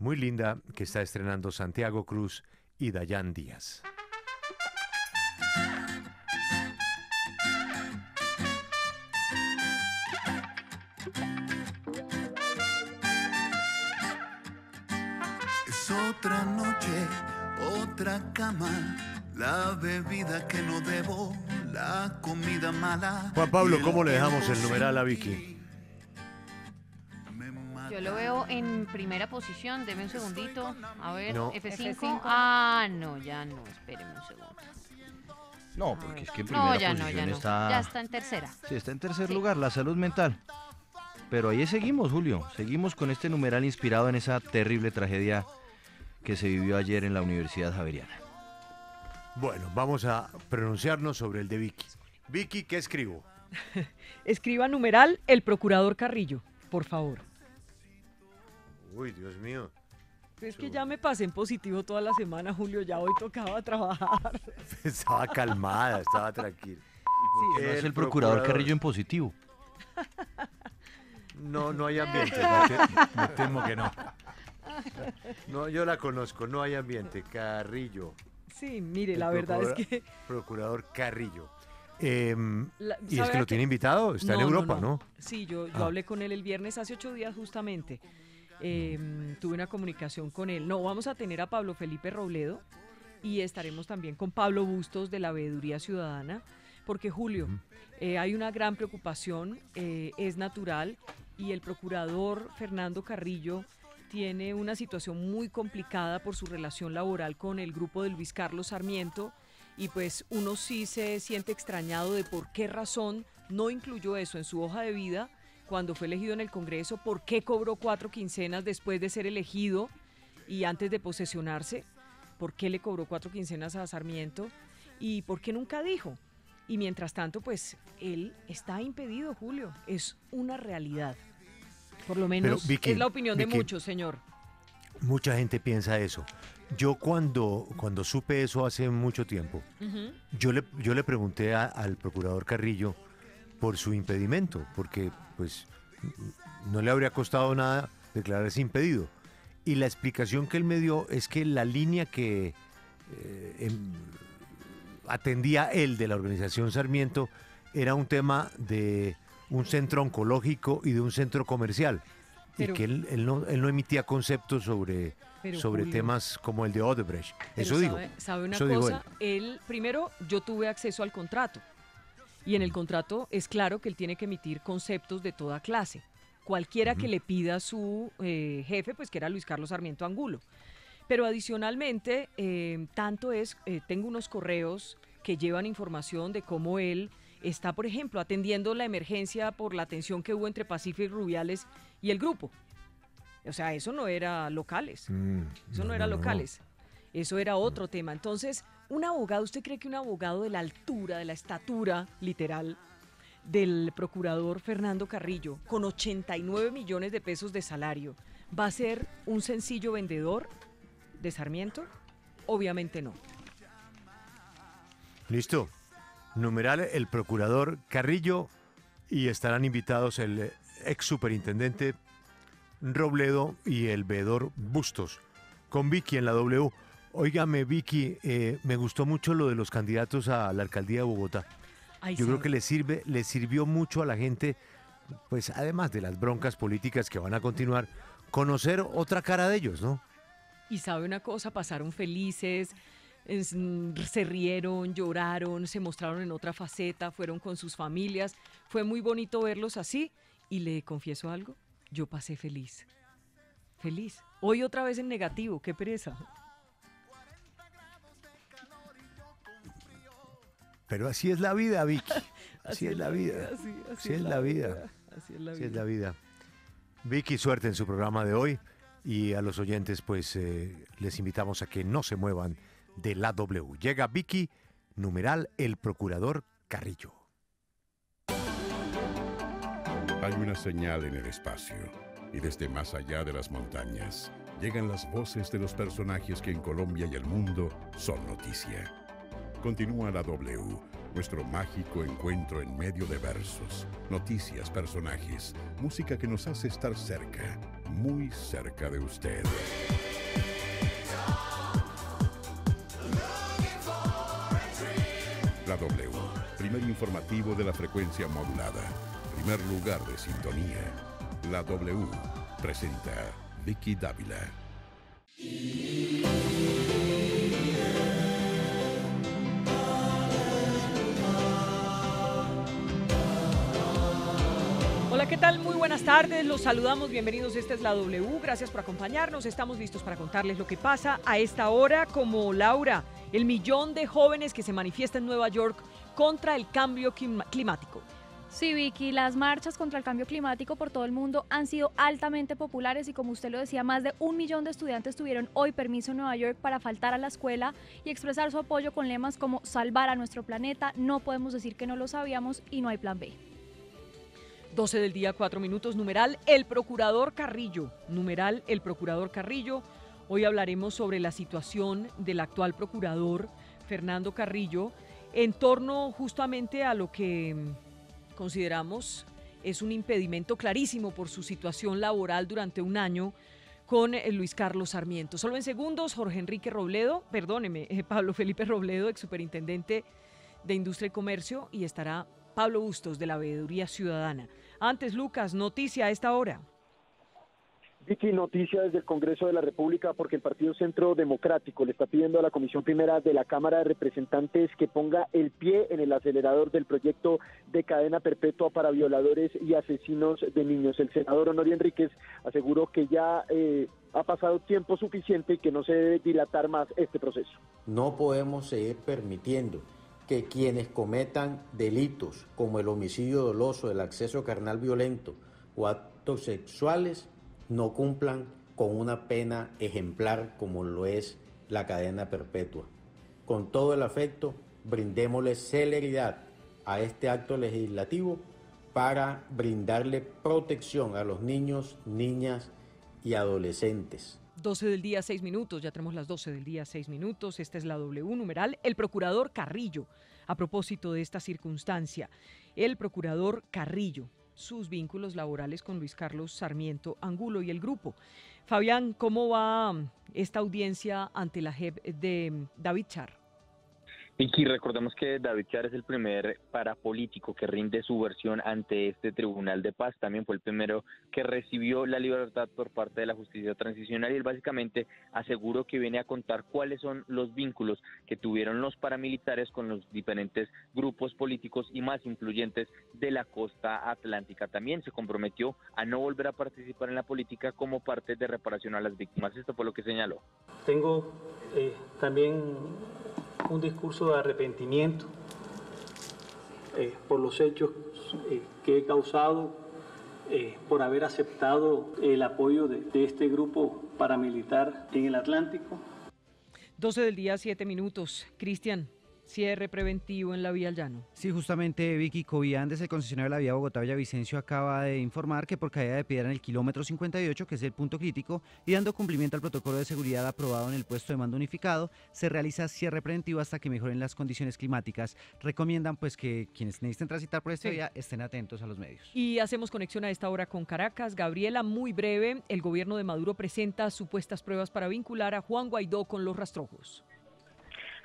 muy linda que está estrenando Santiago Cruz y Dayan Díaz. Es otra noche, otra cama, la bebida que no debo, la comida mala. Juan Pablo, ¿cómo le dejamos el numeral a Vicky? lo veo en primera posición. Deme un segundito. A ver, F5. Ah, no, ya no. Espéreme un segundo. No, porque es que en primera posición ya está... Ya está en tercera. Sí, está en tercer lugar, la salud mental. Pero ahí seguimos, Julio. Seguimos con este numeral inspirado en esa terrible tragedia que se vivió ayer en la Universidad Javeriana. Bueno, vamos a pronunciarnos sobre el de Vicky. Vicky, ¿qué escribo? Escriba numeral el procurador Carrillo, por favor. Uy, Dios mío. Es que ya me pasé en positivo toda la semana, Julio. Ya hoy tocaba trabajar. estaba calmada, estaba tranquila. es el, procurador, Carrillo en positivo? No, no hay ambiente. Me, temo que no. No, yo la conozco. No hay ambiente. Carrillo. Sí, mire, la verdad es que. Procurador Carrillo. Em, ¿Y es que lo tiene invitado? Está en Europa, no, Sí, yo, ah. hablé con él el viernes hace ocho días justamente. Em, tuve una comunicación con él. No, vamos a tener a Pablo Felipe Robledo y estaremos también con Pablo Bustos de la Veeduría Ciudadana, porque Julio, eh, hay una gran preocupación, eh, es natural, y el procurador Fernando Carrillo tiene una situación muy complicada por su relación laboral con el grupo de Luis Carlos Sarmiento y pues uno sí se siente extrañado de por qué razón no incluyó eso en su hoja de vida cuando fue elegido en el Congreso, por qué cobró cuatro quincenas después de ser elegido y antes de posesionarse, por qué le cobró cuatro quincenas a Sarmiento y por qué nunca dijo. Y mientras tanto, pues él está impedido, Julio, es una realidad. Por lo menos es la opinión de muchos, señor. Mucha gente piensa eso. Yo cuando, cuando supe eso hace mucho tiempo, yo, le, yo le pregunté al procurador Carrillo, por su impedimento, porque pues no le habría costado nada declararse impedido. Y la explicación que él me dio es que la línea que eh, em, atendía él de la organización Sarmiento era un tema de un centro oncológico y de un centro comercial. y que él, él, no, él, no, emitía conceptos sobre, sobre temas como el de Odebrecht. Eso digo. ¿Sabe una cosa? primero, yo tuve acceso al contrato. Y en el contrato es claro que él tiene que emitir conceptos de toda clase, cualquiera que le pida su eh, jefe, pues que era Luis Carlos Sarmiento Angulo. Pero adicionalmente, eh, tanto es, eh, tengo unos correos que llevan información de cómo él está, por ejemplo, atendiendo la emergencia por la tensión que hubo entre Pacific Rubiales y el grupo. O sea, eso no era locales. Mm, eso no, era locales. Eso era mm. otro tema. Entonces, un abogado, ¿usted cree que un abogado de la altura, de la estatura literal del procurador Fernando Carrillo, con 89 millones de pesos de salario, va a ser un sencillo vendedor de Sarmiento? Obviamente no. Listo. Numeral el procurador Carrillo y estarán invitados el ex superintendente Robledo y el veedor Bustos. Con Vicky en la W. Óigame, Vicky, eh, me gustó mucho lo de los candidatos a la alcaldía de Bogotá. Yo creo que le sirve, le sirvió mucho a la gente, pues además de las broncas políticas que van a continuar, conocer otra cara de ellos, ¿no? Y sabe una cosa, pasaron felices, se rieron, lloraron, se mostraron en otra faceta, fueron con sus familias. Fue muy bonito verlos así y le confieso algo, yo pasé feliz. Feliz. Hoy otra vez en negativo, qué pereza. Pero así es la vida, Vicky. Así, es la vida. Así, es la vida. Así es la vida. Vicky, suerte en su programa de hoy. Y a los oyentes, pues eh, les invitamos a que no se muevan de la W. Llega Vicky, numeral El Procurador Carrillo. Hay una señal en el espacio, y desde más allá de las montañas llegan las voces de los personajes que en Colombia y el mundo son noticia. Continúa la W, nuestro mágico encuentro en medio de versos, noticias, personajes, música que nos hace estar cerca, muy cerca de usted. La W, primer informativo de la frecuencia modulada, primer lugar de sintonía. La W presenta Vicky Dávila. ¿qué tal? Muy buenas tardes, los saludamos, bienvenidos, esta es la W, gracias por acompañarnos, estamos listos para contarles lo que pasa a esta hora, como Laura, el millón de jóvenes que se manifiesta en Nueva York contra el cambio climático. Sí, Vicky, las marchas contra el cambio climático por todo el mundo han sido altamente populares y como usted lo decía, más de un millón de estudiantes tuvieron hoy permiso en Nueva York para faltar a la escuela y expresar su apoyo con lemas como salvar a nuestro planeta, no podemos decir que no lo sabíamos y no hay plan B. 12 del día, 4 minutos, numeral El Procurador Carrillo, numeral El Procurador Carrillo. Hoy hablaremos sobre la situación del actual procurador Fernando Carrillo en torno justamente a lo que mm, consideramos es un impedimento clarísimo por su situación laboral durante un año con eh, Luis Carlos Sarmiento. Solo en segundos, Jorge Enrique Robledo, perdóneme, Pablo Felipe Robledo, ex superintendente de Industria y Comercio, y estará Pablo Bustos de la Veeduría Ciudadana. Antes, Lucas, noticia a esta hora. Vicky, noticia desde el Congreso de la República porque el Partido Centro Democrático le está pidiendo a la Comisión Primera de la Cámara de Representantes que ponga el pie en el acelerador del proyecto de cadena perpetua para violadores y asesinos de niños. El senador Honorio Enríquez aseguró que ya eh, ha pasado tiempo suficiente y que no se debe dilatar más este proceso. No podemos seguir permitiendo que quienes cometan delitos como el homicidio doloso, el acceso carnal violento o actos sexuales no cumplan con una pena ejemplar como lo es la cadena perpetua. Con todo el afecto, brindémosle celeridad a este acto legislativo para brindarle protección a los niños, niñas y adolescentes. 12 del día, 6 minutos, ya tenemos las 12 del día, 6 minutos, esta es la W numeral, el procurador Carrillo, a propósito de esta circunstancia, el procurador Carrillo, sus vínculos laborales con Luis Carlos Sarmiento Angulo y el grupo. Fabián, ¿cómo va esta audiencia ante la JEP de David Char? Y recordemos que David Char es el primer parapolítico que rinde su versión ante este Tribunal de Paz. También fue el primero que recibió la libertad por parte de la justicia transicional y él básicamente aseguró que viene a contar cuáles son los vínculos que tuvieron los paramilitares con los diferentes grupos políticos y más influyentes de la costa atlántica. También se comprometió a no volver a participar en la política como parte de reparación a las víctimas. Esto fue lo que señaló. Tengo eh, también un discurso de arrepentimiento eh, por los hechos eh, que he causado, eh, por haber aceptado el apoyo de, de este grupo paramilitar en el Atlántico. 12 del día, 7 minutos. Cristian cierre preventivo en la vía al llano. Sí, justamente Vicky Coviandes, el concesionario de la vía Bogotá-Villavicencio, acaba de informar que por caída de piedra en el kilómetro 58, que es el punto crítico, y dando cumplimiento al protocolo de seguridad aprobado en el puesto de mando unificado, se realiza cierre preventivo hasta que mejoren las condiciones climáticas. Recomiendan pues que quienes necesiten transitar por esta vía estén atentos a los medios. Y hacemos conexión a esta hora con Caracas. Gabriela, muy breve, el gobierno de Maduro presenta supuestas pruebas para vincular a Juan Guaidó con los rastrojos.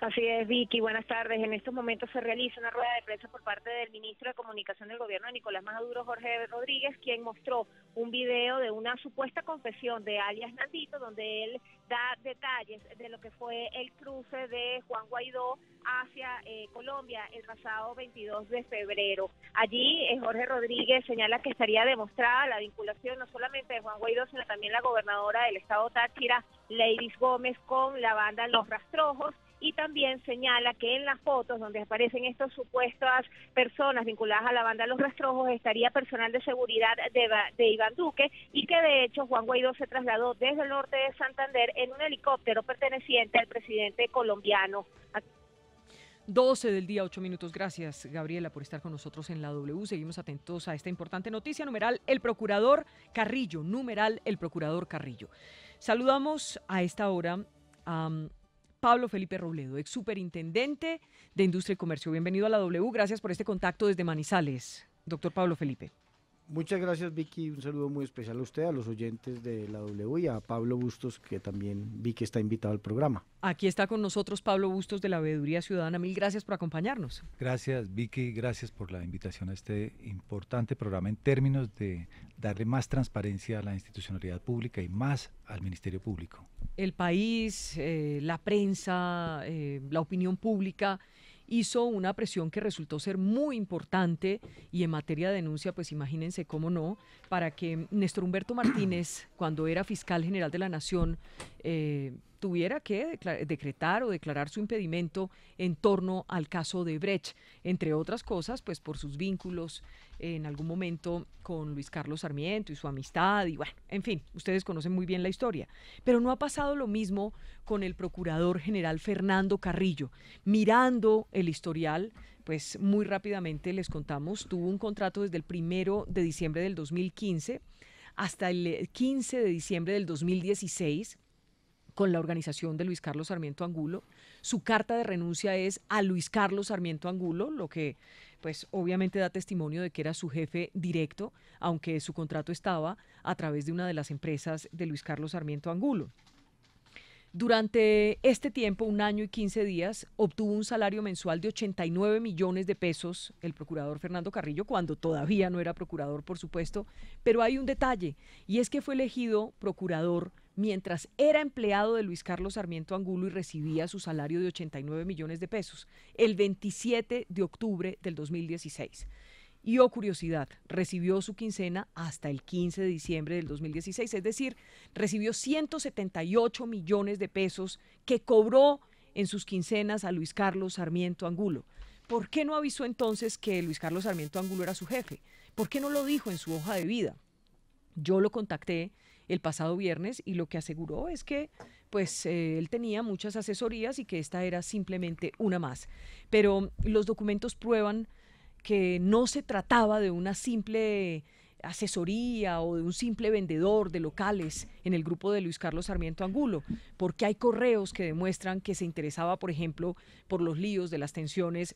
Así es, Vicky. Buenas tardes. En estos momentos se realiza una rueda de prensa por parte del ministro de Comunicación del gobierno de Nicolás Maduro, Jorge Rodríguez, quien mostró un video de una supuesta confesión de alias Nandito, donde él da detalles de lo que fue el cruce de Juan Guaidó hacia eh, Colombia el pasado 22 de febrero. Allí eh, Jorge Rodríguez señala que estaría demostrada la vinculación no solamente de Juan Guaidó, sino también la gobernadora del estado Táchira, Ladies Gómez, con la banda Los Rastrojos y también señala que en las fotos donde aparecen estas supuestas personas vinculadas a la banda Los Rastrojos estaría personal de seguridad de, Iván Duque y que de hecho Juan Guaidó se trasladó desde el norte de Santander en un helicóptero perteneciente al presidente colombiano. 12 del día, 8 minutos. Gracias, Gabriela, por estar con nosotros en la W. Seguimos atentos a esta importante noticia. Numeral, el procurador Carrillo. Numeral, el procurador Carrillo. Saludamos a esta hora a Pablo Felipe Robledo, ex superintendente de Industria y Comercio. Bienvenido a la W. Gracias por este contacto desde Manizales, doctor Pablo Felipe. Muchas gracias, Vicky. Un saludo muy especial a usted, a los oyentes de la W y a Pablo Bustos, que también vi que está invitado al programa. Aquí está con nosotros Pablo Bustos de la Veeduría Ciudadana. Mil gracias por acompañarnos. Gracias, Vicky. Gracias por la invitación a este importante programa en términos de darle más transparencia a la institucionalidad pública y más al Ministerio Público el país, eh, la prensa, eh, la opinión pública hizo una presión que resultó ser muy importante y en materia de denuncia, pues imagínense cómo no, para que Néstor Humberto Martínez, cuando era fiscal general de la Nación, eh, tuviera que decretar o declarar su impedimento en torno al caso de Brecht, entre otras cosas, pues por sus vínculos en algún momento con Luis Carlos Sarmiento y su amistad y bueno, en fin, ustedes conocen muy bien la historia. Pero no ha pasado lo mismo con el procurador general Fernando Carrillo. Mirando el historial, pues muy rápidamente les contamos, tuvo un contrato desde el primero de diciembre del 2015 hasta el 15 de diciembre del 2016 con la organización de Luis Carlos Sarmiento Angulo. Su carta de renuncia es a Luis Carlos Sarmiento Angulo, lo que pues obviamente da testimonio de que era su jefe directo, aunque su contrato estaba a través de una de las empresas de Luis Carlos Sarmiento Angulo. Durante este tiempo, un año y 15 días, obtuvo un salario mensual de 89 millones de pesos el procurador Fernando Carrillo, cuando todavía no era procurador, por supuesto. Pero hay un detalle, y es que fue elegido procurador mientras era empleado de Luis Carlos Sarmiento Angulo y recibía su salario de 89 millones de pesos, el 27 de octubre del 2016. Y oh curiosidad, recibió su quincena hasta el 15 de diciembre del 2016, es decir, recibió 178 millones de pesos que cobró en sus quincenas a Luis Carlos Sarmiento Angulo. ¿Por qué no avisó entonces que Luis Carlos Sarmiento Angulo era su jefe? ¿Por qué no lo dijo en su hoja de vida? Yo lo contacté el pasado viernes y lo que aseguró es que pues eh, él tenía muchas asesorías y que esta era simplemente una más. Pero los documentos prueban que no se trataba de una simple asesoría o de un simple vendedor de locales en el grupo de Luis Carlos Sarmiento Angulo, porque hay correos que demuestran que se interesaba, por ejemplo, por los líos de las tensiones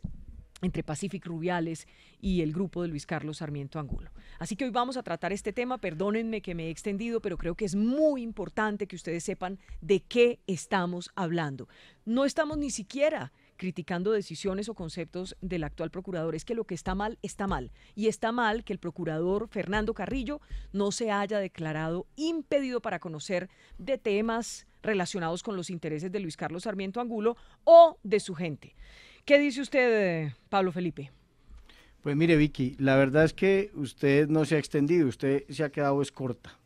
entre Pacific Rubiales y el grupo de Luis Carlos Sarmiento Angulo. Así que hoy vamos a tratar este tema, perdónenme que me he extendido, pero creo que es muy importante que ustedes sepan de qué estamos hablando. No estamos ni siquiera criticando decisiones o conceptos del actual procurador. Es que lo que está mal está mal. Y está mal que el procurador Fernando Carrillo no se haya declarado impedido para conocer de temas relacionados con los intereses de Luis Carlos Sarmiento Angulo o de su gente. ¿Qué dice usted, eh, Pablo Felipe? Pues mire, Vicky, la verdad es que usted no se ha extendido, usted se ha quedado escorta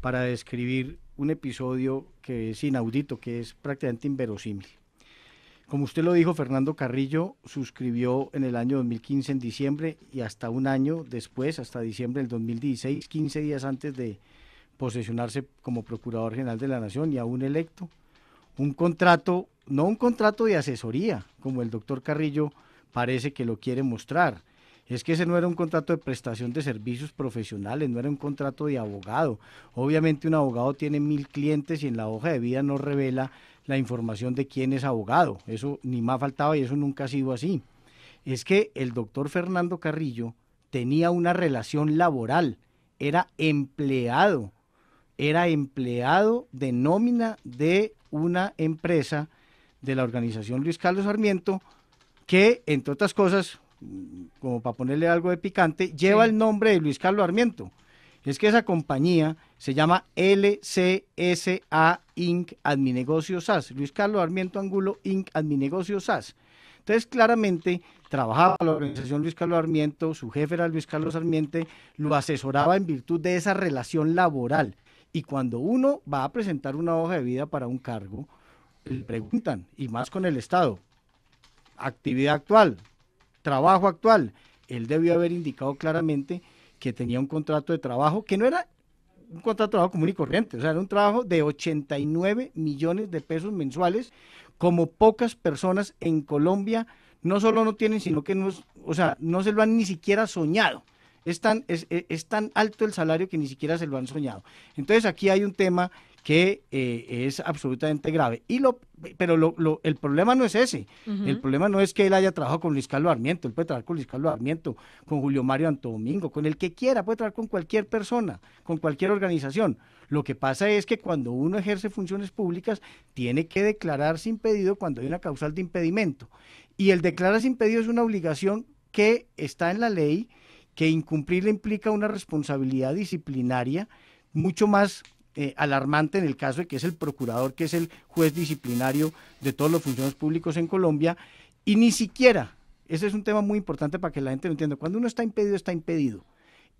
para describir un episodio que es inaudito, que es prácticamente inverosímil. Como usted lo dijo, Fernando Carrillo suscribió en el año 2015, en diciembre, y hasta un año después, hasta diciembre del 2016, 15 días antes de posesionarse como Procurador General de la Nación y aún electo, un contrato no un contrato de asesoría, como el doctor Carrillo parece que lo quiere mostrar. Es que ese no era un contrato de prestación de servicios profesionales, no era un contrato de abogado. Obviamente un abogado tiene mil clientes y en la hoja de vida no revela la información de quién es abogado. Eso ni más faltaba y eso nunca ha sido así. Es que el doctor Fernando Carrillo tenía una relación laboral, era empleado, era empleado de nómina de una empresa de la organización Luis Carlos Sarmiento, que, entre otras cosas, como para ponerle algo de picante, lleva el nombre de Luis Carlos Armiento Es que esa compañía se llama LCSA Inc. Negocios SAS, Luis Carlos Sarmiento Angulo Inc. Negocios SAS. Entonces, claramente, trabajaba la organización Luis Carlos Sarmiento, su jefe era Luis Carlos Sarmiento, lo asesoraba en virtud de esa relación laboral. Y cuando uno va a presentar una hoja de vida para un cargo, le preguntan, y más con el Estado. Actividad actual, trabajo actual. Él debió haber indicado claramente que tenía un contrato de trabajo que no era un contrato de trabajo común y corriente, o sea, era un trabajo de 89 millones de pesos mensuales, como pocas personas en Colombia no solo no tienen, sino que no, o sea, no se lo han ni siquiera soñado. Es tan, es, es tan alto el salario que ni siquiera se lo han soñado. Entonces aquí hay un tema que eh, es absolutamente grave. Y lo, pero el problema no es ese. El problema no es que él haya trabajado con Luis Carlos Armiento. Él puede trabajar con Luis Carlos Armiento, con Julio Mario Antodomingo, con el que quiera. Puede trabajar con cualquier persona, con cualquier organización. Lo que pasa es que cuando uno ejerce funciones públicas, tiene que declarar sin pedido cuando hay una causal de impedimento. Y el declarar sin pedido es una obligación que está en la ley, que incumplirla implica una responsabilidad disciplinaria mucho más eh, alarmante en el caso de que es el procurador, que es el juez disciplinario de todos los funcionarios públicos en Colombia, y ni siquiera, ese es un tema muy importante para que la gente lo entienda, cuando uno está impedido, está impedido.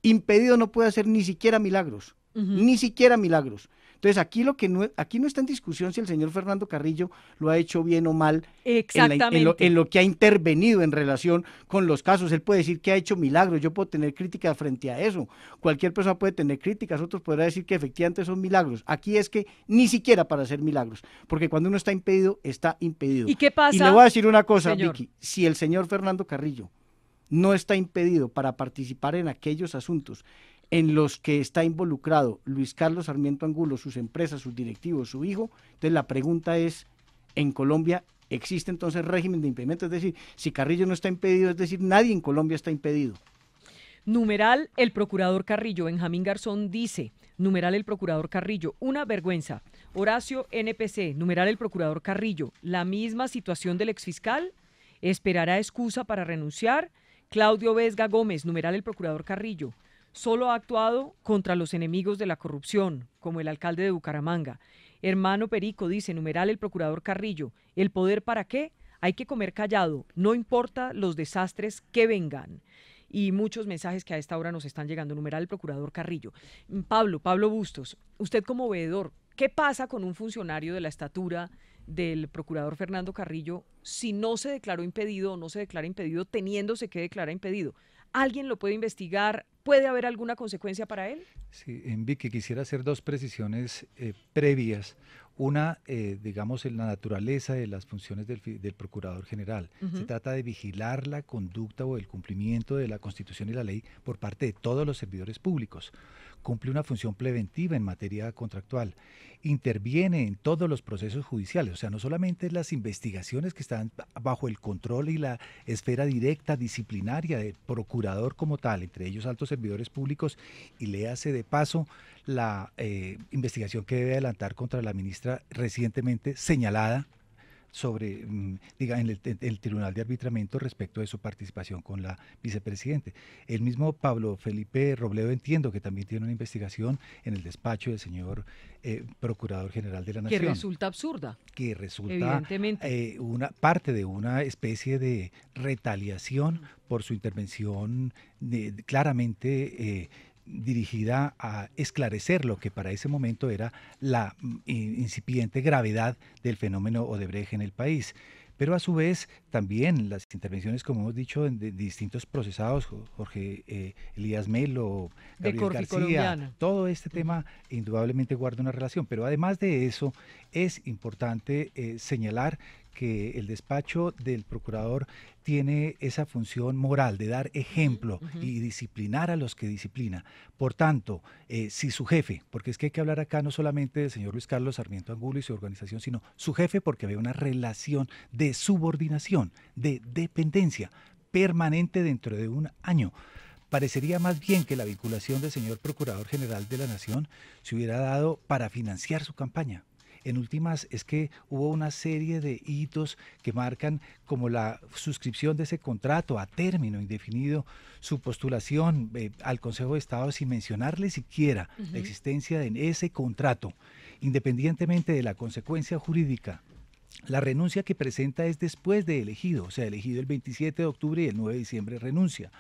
Impedido no puede hacer ni siquiera milagros, ni siquiera milagros. Entonces, aquí lo que no, aquí no está en discusión si el señor Fernando Carrillo lo ha hecho bien o mal En, lo, que ha intervenido en relación con los casos. Él puede decir que ha hecho milagros, yo puedo tener críticas frente a eso. Cualquier persona puede tener críticas, otros podrá decir que efectivamente son milagros. Aquí es que ni siquiera para hacer milagros, porque cuando uno está impedido, está impedido. ¿Y qué pasa? Y le voy a decir una cosa, Vicky, si el señor Fernando Carrillo no está impedido para participar en aquellos asuntos en los que está involucrado Luis Carlos Sarmiento Angulo, sus empresas, sus directivos, su hijo. Entonces la pregunta es, ¿en Colombia existe entonces régimen de impedimento? Es decir, si Carrillo no está impedido, es decir, nadie en Colombia está impedido. Numeral, el procurador Carrillo, Benjamín Garzón dice, numeral el procurador Carrillo, una vergüenza. Horacio NPC, numeral el procurador Carrillo, la misma situación del exfiscal, esperará excusa para renunciar. Claudio Vesga Gómez, numeral el procurador Carrillo, solo ha actuado contra los enemigos de la corrupción, como el alcalde de Bucaramanga. Hermano Perico dice, numeral el procurador Carrillo, ¿el poder para qué? Hay que comer callado, no importa los desastres que vengan. Y muchos mensajes que a esta hora nos están llegando, numeral el procurador Carrillo. Mm, Pablo, Pablo Bustos, usted como veedor, ¿qué pasa con un funcionario de la estatura del procurador Fernando Carrillo si no se declaró impedido o no se declara impedido, teniéndose que declara impedido? ¿Alguien lo puede investigar? ¿Puede haber alguna consecuencia para él? Sí, en que quisiera hacer dos precisiones eh, previas. Una, eh, digamos, en la naturaleza de las funciones del, Procurador General. Se trata de vigilar la conducta o el cumplimiento de la Constitución y la ley por parte de todos los servidores públicos cumple una función preventiva en materia contractual, interviene en todos los procesos judiciales, o sea, no solamente las investigaciones que están bajo el control y la esfera directa disciplinaria del procurador como tal, entre ellos altos servidores públicos, y le hace de paso la eh, investigación que debe adelantar contra la ministra recientemente señalada sobre, mm, diga, en el, Tribunal de Arbitramiento respecto de su participación con la vicepresidente. El mismo Pablo Felipe Robledo entiendo que también tiene una investigación en el despacho del señor eh, Procurador General de la Nación. Que resulta absurda. Que resulta eh, una parte de una especie de retaliación mm. por su intervención claramente eh, dirigida a esclarecer lo que para ese momento era la mm, incipiente gravedad del fenómeno Odebrecht en el país. Pero a su vez también las intervenciones, como hemos dicho, en distintos procesados, Jorge eh, Elías Melo, Gabriel García, todo este tema indudablemente guarda una relación. Pero además de eso, es importante eh, señalar que el despacho del procurador tiene esa función moral de dar ejemplo y disciplinar a los que disciplina. Por tanto, eh, si su jefe, porque es que hay que hablar acá no solamente del señor Luis Carlos Sarmiento Angulo y su organización, sino su jefe porque había una relación de subordinación, de dependencia permanente dentro de un año parecería más bien que la vinculación del señor Procurador General de la Nación se hubiera dado para financiar su campaña. En últimas, es que hubo una serie de hitos que marcan como la suscripción de ese contrato a término indefinido, su postulación eh, al Consejo de Estado sin mencionarle siquiera la existencia en ese contrato, independientemente de la consecuencia jurídica la renuncia que presenta es después de elegido, o sea, elegido el 27 de octubre y el 9 de diciembre renuncia.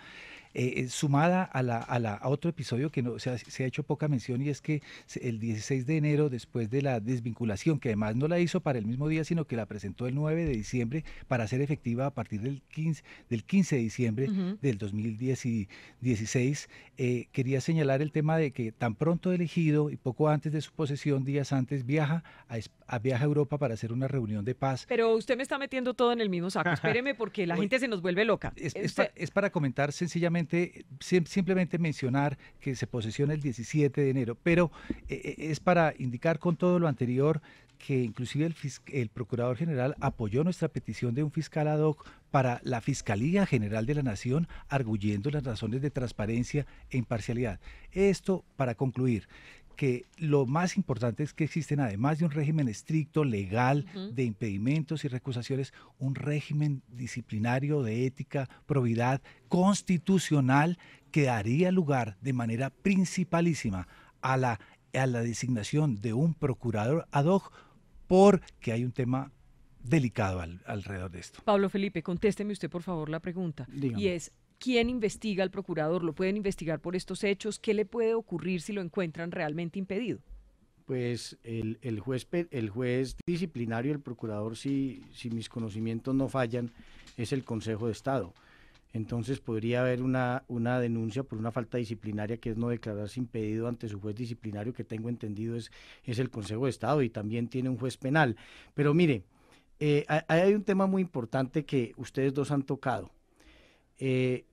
Eh, eh, sumada a, la, a, la, otro episodio que no, se ha hecho poca mención y es que el 16 de enero, después de la desvinculación, que además no la hizo para el mismo día, sino que la presentó el 9 de diciembre para ser efectiva a partir del 15, del 15 de diciembre del 2016, eh, quería señalar el tema de que tan pronto elegido y poco antes de su posesión, días antes, viaja a España a, viaja a Europa para hacer una reunión de paz. Pero usted me está metiendo todo en el mismo saco. Espéreme porque la gente se nos vuelve loca. Es, es, para, comentar sencillamente, simplemente mencionar que se posesiona el 17 de enero, pero eh, eh, es para indicar con todo lo anterior que inclusive el, el, Procurador General apoyó nuestra petición de un fiscal ad hoc para la Fiscalía General de la Nación, arguyendo las razones de transparencia e imparcialidad. Esto para concluir, que lo más importante es que existen, además de un régimen estricto, legal, de impedimentos y recusaciones, un régimen disciplinario de ética, probidad, constitucional, que daría lugar de manera principalísima a la, a la designación de un procurador ad hoc porque hay un tema delicado alrededor de esto. Pablo Felipe, contésteme usted por favor la pregunta. Y es, ¿Quién investiga al procurador? ¿Lo pueden investigar por estos hechos? ¿Qué le puede ocurrir si lo encuentran realmente impedido? Pues el, juez, el juez disciplinario, el procurador, si, mis conocimientos no fallan, es el Consejo de Estado. Entonces podría haber una, una, denuncia por una falta disciplinaria que es no declararse impedido ante su juez disciplinario, que tengo entendido es, es el Consejo de Estado y también tiene un juez penal. Pero mire, eh, hay un tema muy importante que ustedes dos han tocado eh,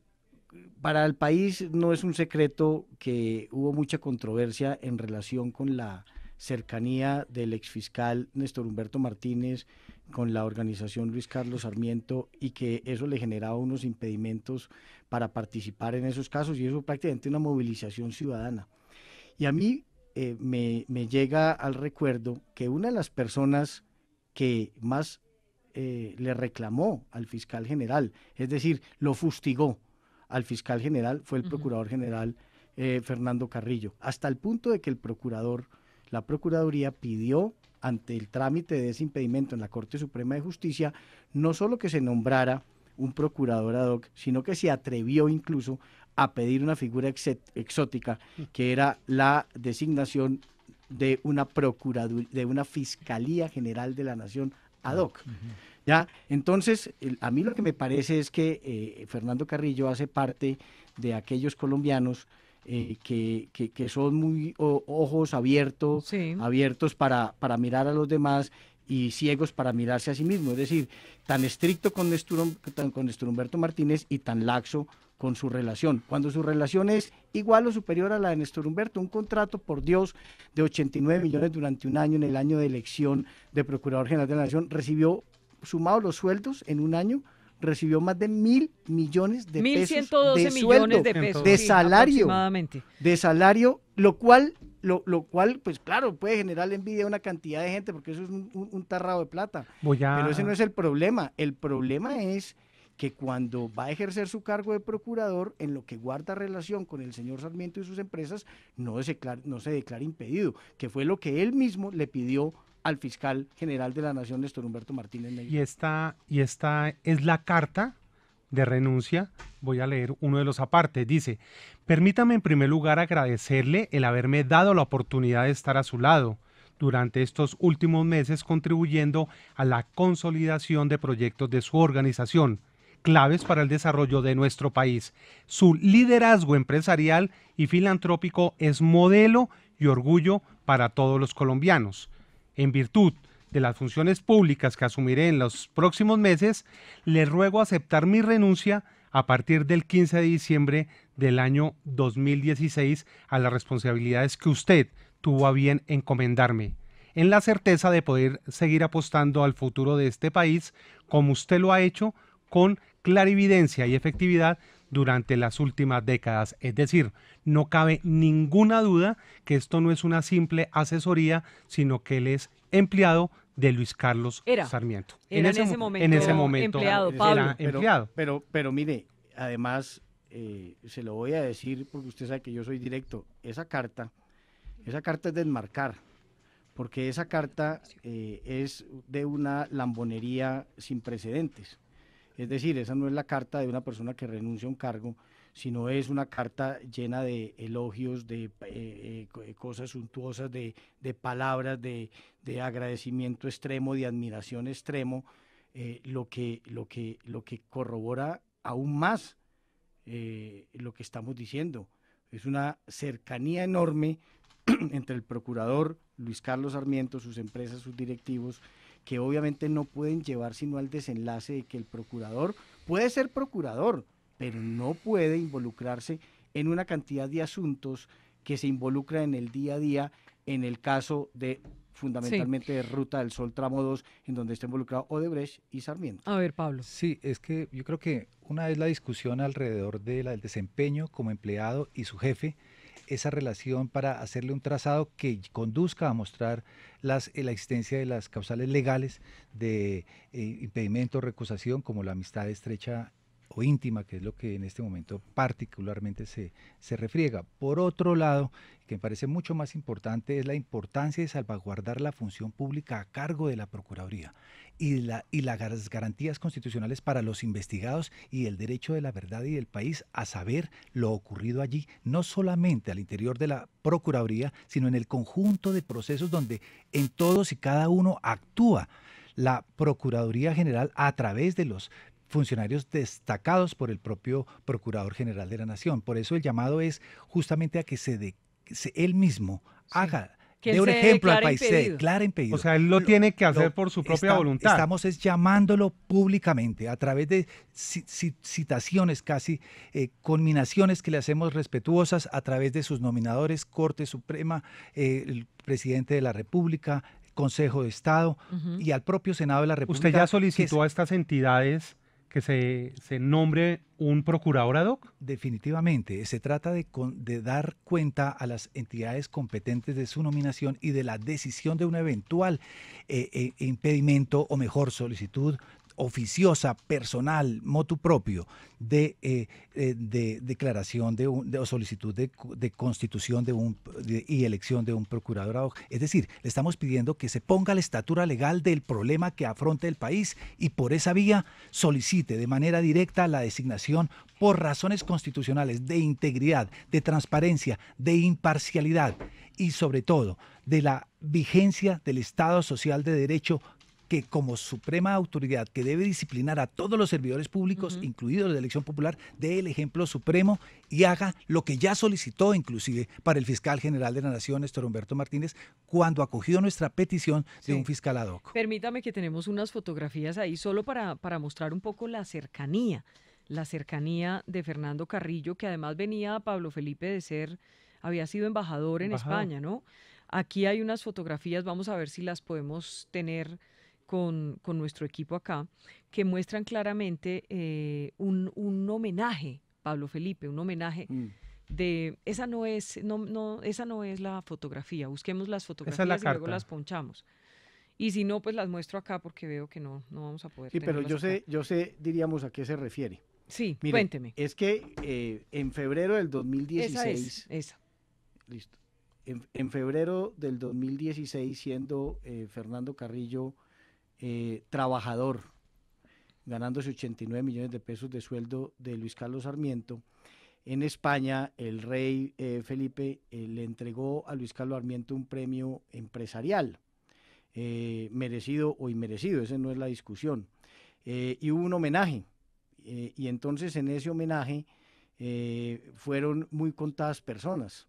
para el país no es un secreto que hubo mucha controversia en relación con la cercanía del exfiscal Néstor Humberto Martínez con la organización Luis Carlos Sarmiento y que eso le generaba unos impedimentos para participar en esos casos y eso prácticamente una movilización ciudadana. Y a mí eh, me, me llega al recuerdo que una de las personas que más eh, le reclamó al fiscal general, es decir, lo fustigó al fiscal general, fue el procurador general eh, Fernando Carrillo, hasta el punto de que el procurador, la Procuraduría pidió ante el trámite de ese impedimento en la Corte Suprema de Justicia, no solo que se nombrara un procurador ad hoc, sino que se atrevió incluso a pedir una figura exótica, que era la designación de una, procuraduría, de una Fiscalía General de la Nación ad hoc. ¿Ya? Entonces, a mí lo que me parece es que eh, Fernando Carrillo hace parte de aquellos colombianos eh, que, que, son muy ojos abiertos, abiertos para, para mirar a los demás y ciegos para mirarse a sí mismo. Es decir, tan estricto con Néstor, con Humberto Martínez y tan laxo con su relación. Cuando su relación es igual o superior a la de Néstor Humberto, un contrato por Dios de 89 millones durante un año en el año de elección de Procurador General de la Nación, recibió, sumado los sueldos en un año, recibió más de mil millones de pesos de millones de, pesos, de salario, de salario, lo cual, lo, cual, pues claro, puede generar envidia a una cantidad de gente porque eso es un, tarrado de plata. Pero ese no es el problema. El problema es que cuando va a ejercer su cargo de procurador, en lo que guarda relación con el señor Sarmiento y sus empresas, no se, declara, impedido, que fue lo que él mismo le pidió al fiscal general de la Nación, Néstor Humberto Martínez Y esta, y esta es la carta de renuncia, voy a leer uno de los apartes. Dice, permítame en primer lugar agradecerle el haberme dado la oportunidad de estar a su lado durante estos últimos meses contribuyendo a la consolidación de proyectos de su organización claves para el desarrollo de nuestro país. Su liderazgo empresarial y filantrópico es modelo y orgullo para todos los colombianos. En virtud de las funciones públicas que asumiré en los próximos meses, le ruego aceptar mi renuncia a partir del 15 de diciembre del año 2016 a las responsabilidades que usted tuvo a bien encomendarme, en la certeza de poder seguir apostando al futuro de este país como usted lo ha hecho con clarividencia y efectividad durante las últimas décadas. Es decir, no cabe ninguna duda que esto no es una simple asesoría, sino que él es empleado de Luis Carlos Sarmiento. en, ese, momento, era, Pero, empleado. Pero, mire, además, eh, se lo voy a decir porque usted sabe que yo soy directo. Esa carta, esa carta es desmarcar, porque esa carta eh, es de una lambonería sin precedentes. Es decir, esa no es la carta de una persona que renuncia a un cargo, sino es una carta llena de elogios, de eh, eh, eh, cosas suntuosas, de, palabras, de, agradecimiento extremo, de admiración extremo, lo, que, lo, que, lo que corrobora aún más lo que estamos diciendo. Es una cercanía enorme entre el procurador Luis Carlos Sarmiento, sus empresas, sus directivos, que obviamente no pueden llevar sino al desenlace de que el procurador puede ser procurador, pero no puede involucrarse en una cantidad de asuntos que se involucra en el día a día en el caso de fundamentalmente de Ruta del Sol Tramo 2, en donde está involucrado Odebrecht y Sarmiento. A ver, Pablo. Sí, es que yo creo que una vez la discusión alrededor del desempeño como empleado y su jefe, esa relación para hacerle un trazado que conduzca a mostrar las, eh, la existencia de las causales legales de eh, impedimento o recusación, como la amistad estrecha o íntima, que es lo que en este momento particularmente se, se refriega. Por otro lado, que me parece mucho más importante, es la importancia de salvaguardar la función pública a cargo de la Procuraduría y, la, y las garantías constitucionales para los investigados y el derecho de la verdad y del país a saber lo ocurrido allí, no solamente al interior de la Procuraduría, sino en el conjunto de procesos donde en todos y cada uno actúa la Procuraduría General a través de los funcionarios destacados por el propio Procurador General de la Nación. Por eso el llamado es justamente a que se, de, él mismo haga de un ejemplo al país, se O sea, él lo, tiene que hacer por su propia voluntad. Estamos es llamándolo públicamente a través de citaciones casi, eh, conminaciones que le hacemos respetuosas a través de sus nominadores, Corte Suprema, eh, el presidente de la República, Consejo de Estado y al propio Senado de la República. Usted ya solicitó a estas entidades que se, se, nombre un procurador ad hoc? Definitivamente, se trata de, de, dar cuenta a las entidades competentes de su nominación y de la decisión de un eventual eh, eh, impedimento o mejor solicitud oficiosa, personal, motu propio, de, eh, eh, declaración de, o solicitud de, constitución de un, y elección de un procurador. Es decir, le estamos pidiendo que se ponga la estatura legal del problema que afronta el país y por esa vía solicite de manera directa la designación por razones constitucionales de integridad, de transparencia, de imparcialidad y sobre todo de la vigencia del Estado Social de Derecho que como suprema autoridad que debe disciplinar a todos los servidores públicos, incluidos los de elección popular, dé el ejemplo supremo y haga lo que ya solicitó inclusive para el fiscal general de la Nación, Néstor Humberto Martínez, cuando acogió nuestra petición de un fiscal ad hoc. Permítame que tenemos unas fotografías ahí solo para, para mostrar un poco la cercanía, la cercanía de Fernando Carrillo, que además venía a Pablo Felipe de ser, había sido embajador en España, ¿no? Aquí hay unas fotografías, vamos a ver si las podemos tener con, nuestro equipo acá, que muestran claramente eh, un, homenaje, Pablo Felipe, un homenaje. Mm. De, esa no es no, no, esa no es la fotografía busquemos las fotografías y luego las ponchamos y si no pues las muestro acá porque veo que no no vamos a poder sí pero yo sé yo sé diríamos a qué se refiere sí cuénteme es que eh, en febrero del 2016 esa, listo en, febrero del 2016 siendo eh, Fernando Carrillo eh, trabajador, ganándose 89 millones de pesos de sueldo de Luis Carlos Sarmiento. En España, el rey eh, Felipe eh, le entregó a Luis Carlos Sarmiento un premio empresarial, merecido o inmerecido, esa no es la discusión. y hubo un homenaje, y entonces en ese homenaje fueron muy contadas personas.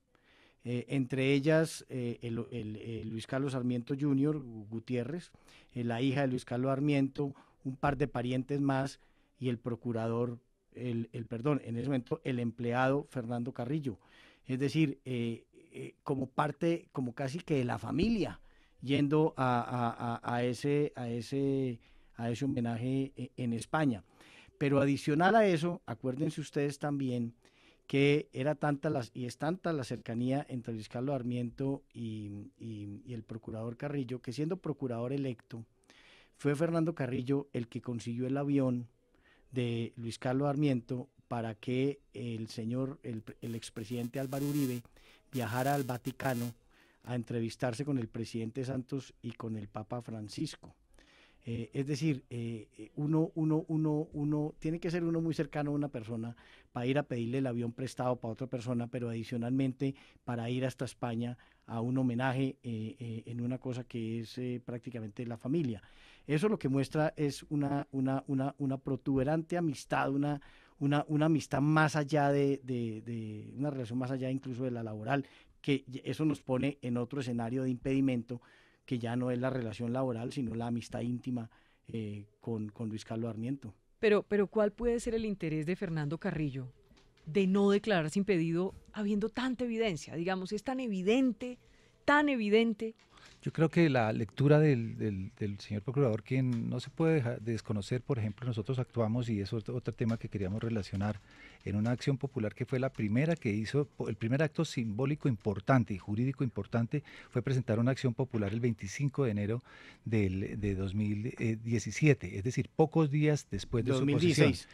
Eh, entre ellas eh, el, eh, Luis Carlos Sarmiento Jr. Gutiérrez, la hija de Luis Carlos Sarmiento, un par de parientes más y el procurador, el, perdón, en ese momento el empleado Fernando Carrillo. Es decir, como parte, como casi que de la familia, yendo ese, a, ese, a ese homenaje en España. Pero adicional a eso, acuérdense ustedes también que era tanta y es tanta la cercanía entre Luis Carlos Armiento y, el procurador Carrillo, que siendo procurador electo, fue Fernando Carrillo el que consiguió el avión de Luis Carlos Armiento para que el señor, el, expresidente Álvaro Uribe, viajara al Vaticano a entrevistarse con el presidente Santos y con el Papa Francisco. Eh, es decir, eh, eh, uno, uno, uno, uno tiene que ser uno muy cercano a una persona para ir a pedirle el avión prestado para otra persona, pero adicionalmente para ir hasta España a un homenaje eh, eh, en una cosa que es eh, prácticamente la familia. Eso lo que muestra es una, una, protuberante amistad, una, una, amistad más allá de, de, una relación más allá incluso de la laboral, que eso nos pone en otro escenario de impedimento que ya no es la relación laboral, sino la amistad íntima con, con Luis Carlos Armiento. Pero, pero ¿cuál puede ser el interés de Fernando Carrillo de no declararse impedido habiendo tanta evidencia? Digamos, es tan evidente, tan evidente yo creo que la lectura del, del, señor procurador, quien no se puede desconocer, por ejemplo, nosotros actuamos, y es otro, tema que queríamos relacionar, en una acción popular que fue la primera que hizo, el primer acto simbólico importante y jurídico importante fue presentar una acción popular el 25 de enero del, de 2017, eh, es decir, pocos días después de 2016,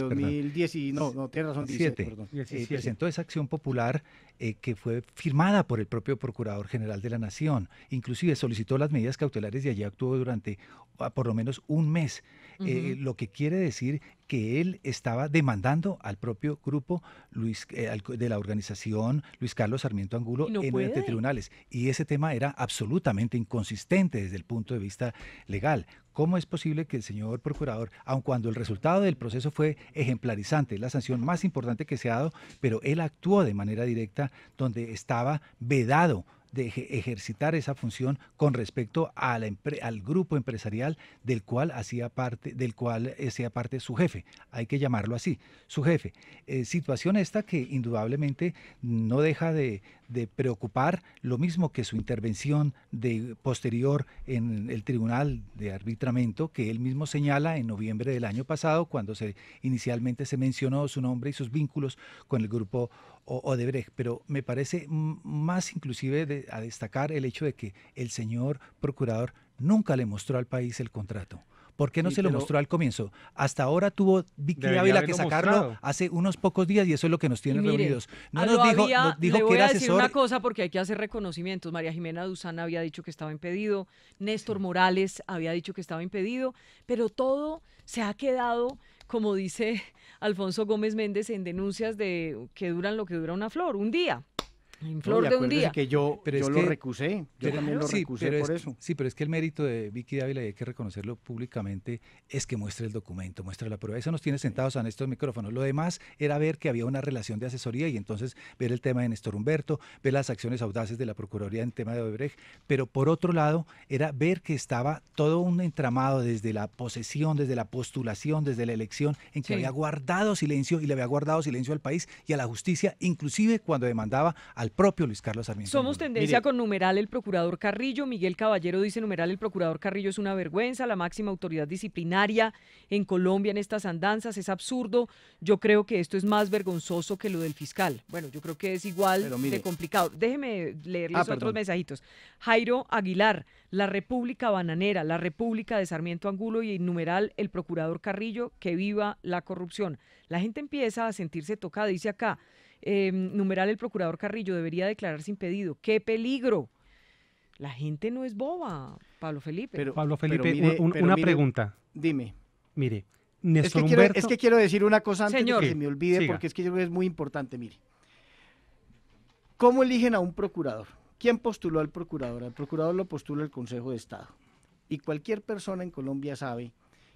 2016, no, no, tiene razón, 17, perdón. Eh, presentó esa acción popular eh, que fue firmada por el propio Procurador General de la Nación, incluso inclusive solicitó las medidas cautelares y allí actuó durante ah, por lo menos un mes, eh, lo que quiere decir que él estaba demandando al propio grupo Luis, eh, de la organización Luis Carlos Sarmiento Angulo en ante tribunales. Y ese tema era absolutamente inconsistente desde el punto de vista legal. ¿Cómo es posible que el señor procurador, aun cuando el resultado del proceso fue ejemplarizante, la sanción más importante que se ha dado, pero él actuó de manera directa donde estaba vedado de ejercitar esa función con respecto al grupo empresarial del cual hacía parte, del cual eh, sea parte su jefe. Hay que llamarlo así, su jefe. Eh, situación esta que indudablemente no deja de, de preocupar, lo mismo que su intervención de posterior en el Tribunal de arbitramiento que él mismo señala en noviembre del año pasado, cuando se inicialmente se mencionó su nombre y sus vínculos con el grupo Odebrecht. Pero me parece más inclusive a destacar el hecho de que el señor procurador nunca le mostró al país el contrato. ¿Por qué no se lo mostró al comienzo? Hasta ahora tuvo Vicky Ávila que sacarlo hace unos pocos días y eso es lo que nos tiene reunidos. No nos dijo, dijo, voy que era a decir una cosa porque hay que hacer reconocimientos. María Jimena Duzán había dicho que estaba impedido, Néstor Morales había dicho que estaba impedido, pero todo se ha quedado como dice Alfonso Gómez Méndez en denuncias de que duran lo que dura una flor, un día de un día. Que yo, lo recusé, yo también lo sí, recusé por eso. Sí, pero es que el mérito de Vicky Dávila, y hay que reconocerlo públicamente, es que muestre el documento, muestra la prueba. Eso nos tiene sentados a estos micrófonos. Lo demás era ver que había una relación de asesoría y entonces ver el tema de Néstor Humberto, ver las acciones audaces de la Procuraduría en tema de Odebrecht. Pero por otro lado, era ver que estaba todo un entramado desde la posesión, desde la postulación, desde la elección, en que había guardado silencio y le había guardado silencio al país y a la justicia, inclusive cuando demandaba al propio Luis Carlos Sarmiento. Somos tendencia con numeral el procurador Carrillo. Miguel Caballero dice numeral el procurador Carrillo es una vergüenza, la máxima autoridad disciplinaria en Colombia en estas andanzas es absurdo. Yo creo que esto es más vergonzoso que lo del fiscal. Bueno, yo creo que es igual de complicado. Déjeme leer los ah, otros mensajitos. Jairo Aguilar, la República Bananera, la República de Sarmiento Angulo y numeral el procurador Carrillo, que viva la corrupción. La gente empieza a sentirse tocada, dice acá. Em, numeral el procurador Carrillo debería declararse impedido. ¡Qué peligro! La gente no es boba, Pablo Felipe. Pero, Pablo Felipe, una pregunta. Dime. Mire, es que, quiero, es que, quiero, decir una cosa antes de que se me olvide, porque es que yo creo que es muy importante. Mire, ¿cómo eligen a un procurador? ¿Quién postuló al procurador? Al procurador lo postula el Consejo de Estado. Y cualquier persona en Colombia sabe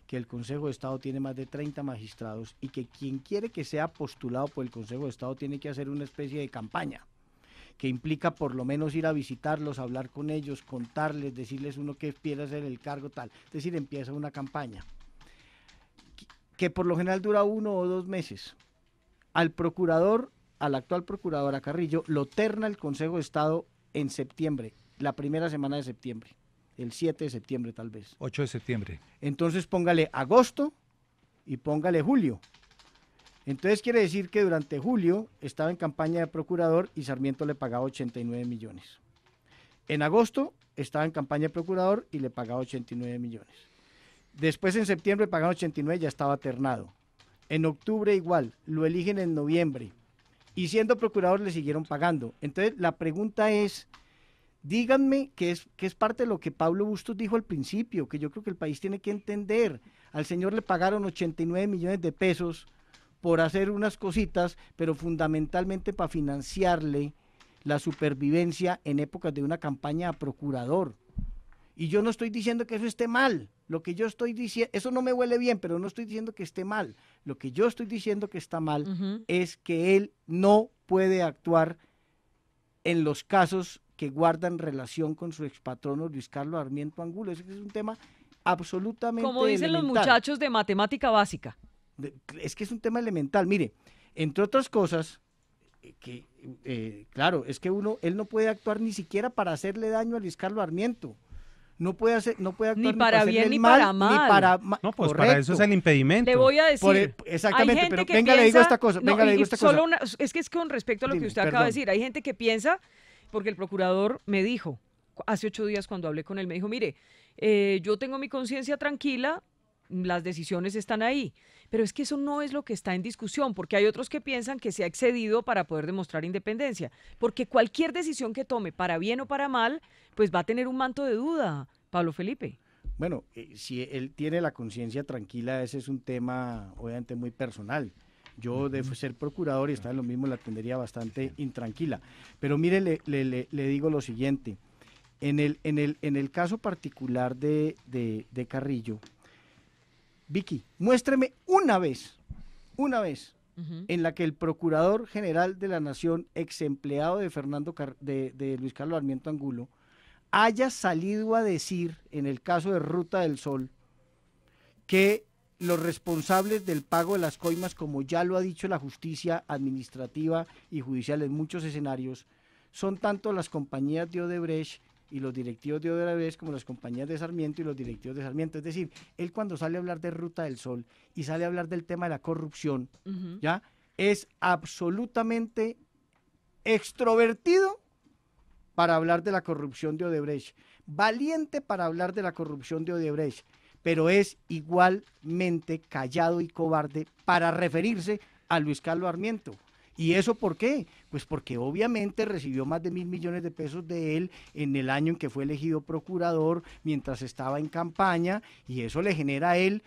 que el Consejo de Estado tiene más de 30 magistrados y que quien quiere que sea postulado por el Consejo de Estado tiene que hacer una especie de campaña que implica por lo menos ir a visitarlos, hablar con ellos, contarles, decirles uno que quiere hacer el cargo tal. Es decir, empieza una campaña que por lo general dura uno o dos meses. Al procurador, al actual procurador, a Carrillo, lo terna el Consejo de Estado en septiembre, la primera semana de septiembre el 7 de septiembre tal vez. 8 de septiembre. Entonces póngale agosto y póngale julio. Entonces quiere decir que durante julio estaba en campaña de procurador y Sarmiento le pagaba 89 millones. En agosto estaba en campaña de procurador y le pagaba 89 millones. Después en septiembre pagaba 89, ya estaba ternado. En octubre igual, lo eligen en noviembre. Y siendo procurador le siguieron pagando. Entonces la pregunta es, díganme que es, que es parte de lo que Pablo Bustos dijo al principio, que yo creo que el país tiene que entender. Al señor le pagaron 89 millones de pesos por hacer unas cositas, pero fundamentalmente para financiarle la supervivencia en épocas de una campaña a procurador. Y yo no estoy diciendo que eso esté mal. Lo que yo estoy diciendo, eso no me huele bien, pero no estoy diciendo que esté mal. Lo que yo estoy diciendo que está mal es que él no puede actuar en los casos que guardan relación con su expatrono Luis Carlos Armiento Angulo. Ese es un tema absolutamente Como dicen los muchachos de matemática básica. Es que es un tema elemental. Mire, entre otras cosas, eh, que eh, claro, es que uno, él no puede actuar ni siquiera para hacerle daño a Luis Carlos Armiento. No puede, hacer, no puede actuar ni para, para bien ni para mal. no, pues para eso es el impedimento. Le voy a decir. E, exactamente, pero venga, piensa, digo esta cosa. venga, le digo esta cosa. es que es con respecto a lo que usted acaba de decir, hay gente que piensa porque el procurador me dijo, hace ocho días cuando hablé con él, me dijo, mire, eh, yo tengo mi conciencia tranquila, las decisiones están ahí, pero es que eso no es lo que está en discusión, porque hay otros que piensan que se ha excedido para poder demostrar independencia, porque cualquier decisión que tome, para bien o para mal, pues va a tener un manto de duda, Pablo Felipe. Bueno, eh, si él tiene la conciencia tranquila, ese es un tema obviamente muy personal. Yo de ser procurador y estar en lo mismo la tendría bastante intranquila. Pero mire, le, digo lo siguiente. En el, en el, en el caso particular de, de, Carrillo, Vicky, muéstreme una vez, una vez, en la que el Procurador General de la Nación, ex empleado de, Fernando de, de, Luis Carlos Armiento Angulo, haya salido a decir, en el caso de Ruta del Sol, que los responsables del pago de las coimas, como ya lo ha dicho la justicia administrativa y judicial en muchos escenarios, son tanto las compañías de Odebrecht y los directivos de Odebrecht como las compañías de Sarmiento y los directivos de Sarmiento. Es decir, él cuando sale a hablar de Ruta del Sol y sale a hablar del tema de la corrupción, ¿ya? Es absolutamente extrovertido para hablar de la corrupción de Odebrecht, valiente para hablar de la corrupción de Odebrecht pero es igualmente callado y cobarde para referirse a Luis Carlos Armiento. ¿Y eso por qué? Pues porque obviamente recibió más de mil millones de pesos de él en el año en que fue elegido procurador, mientras estaba en campaña, y eso le genera a él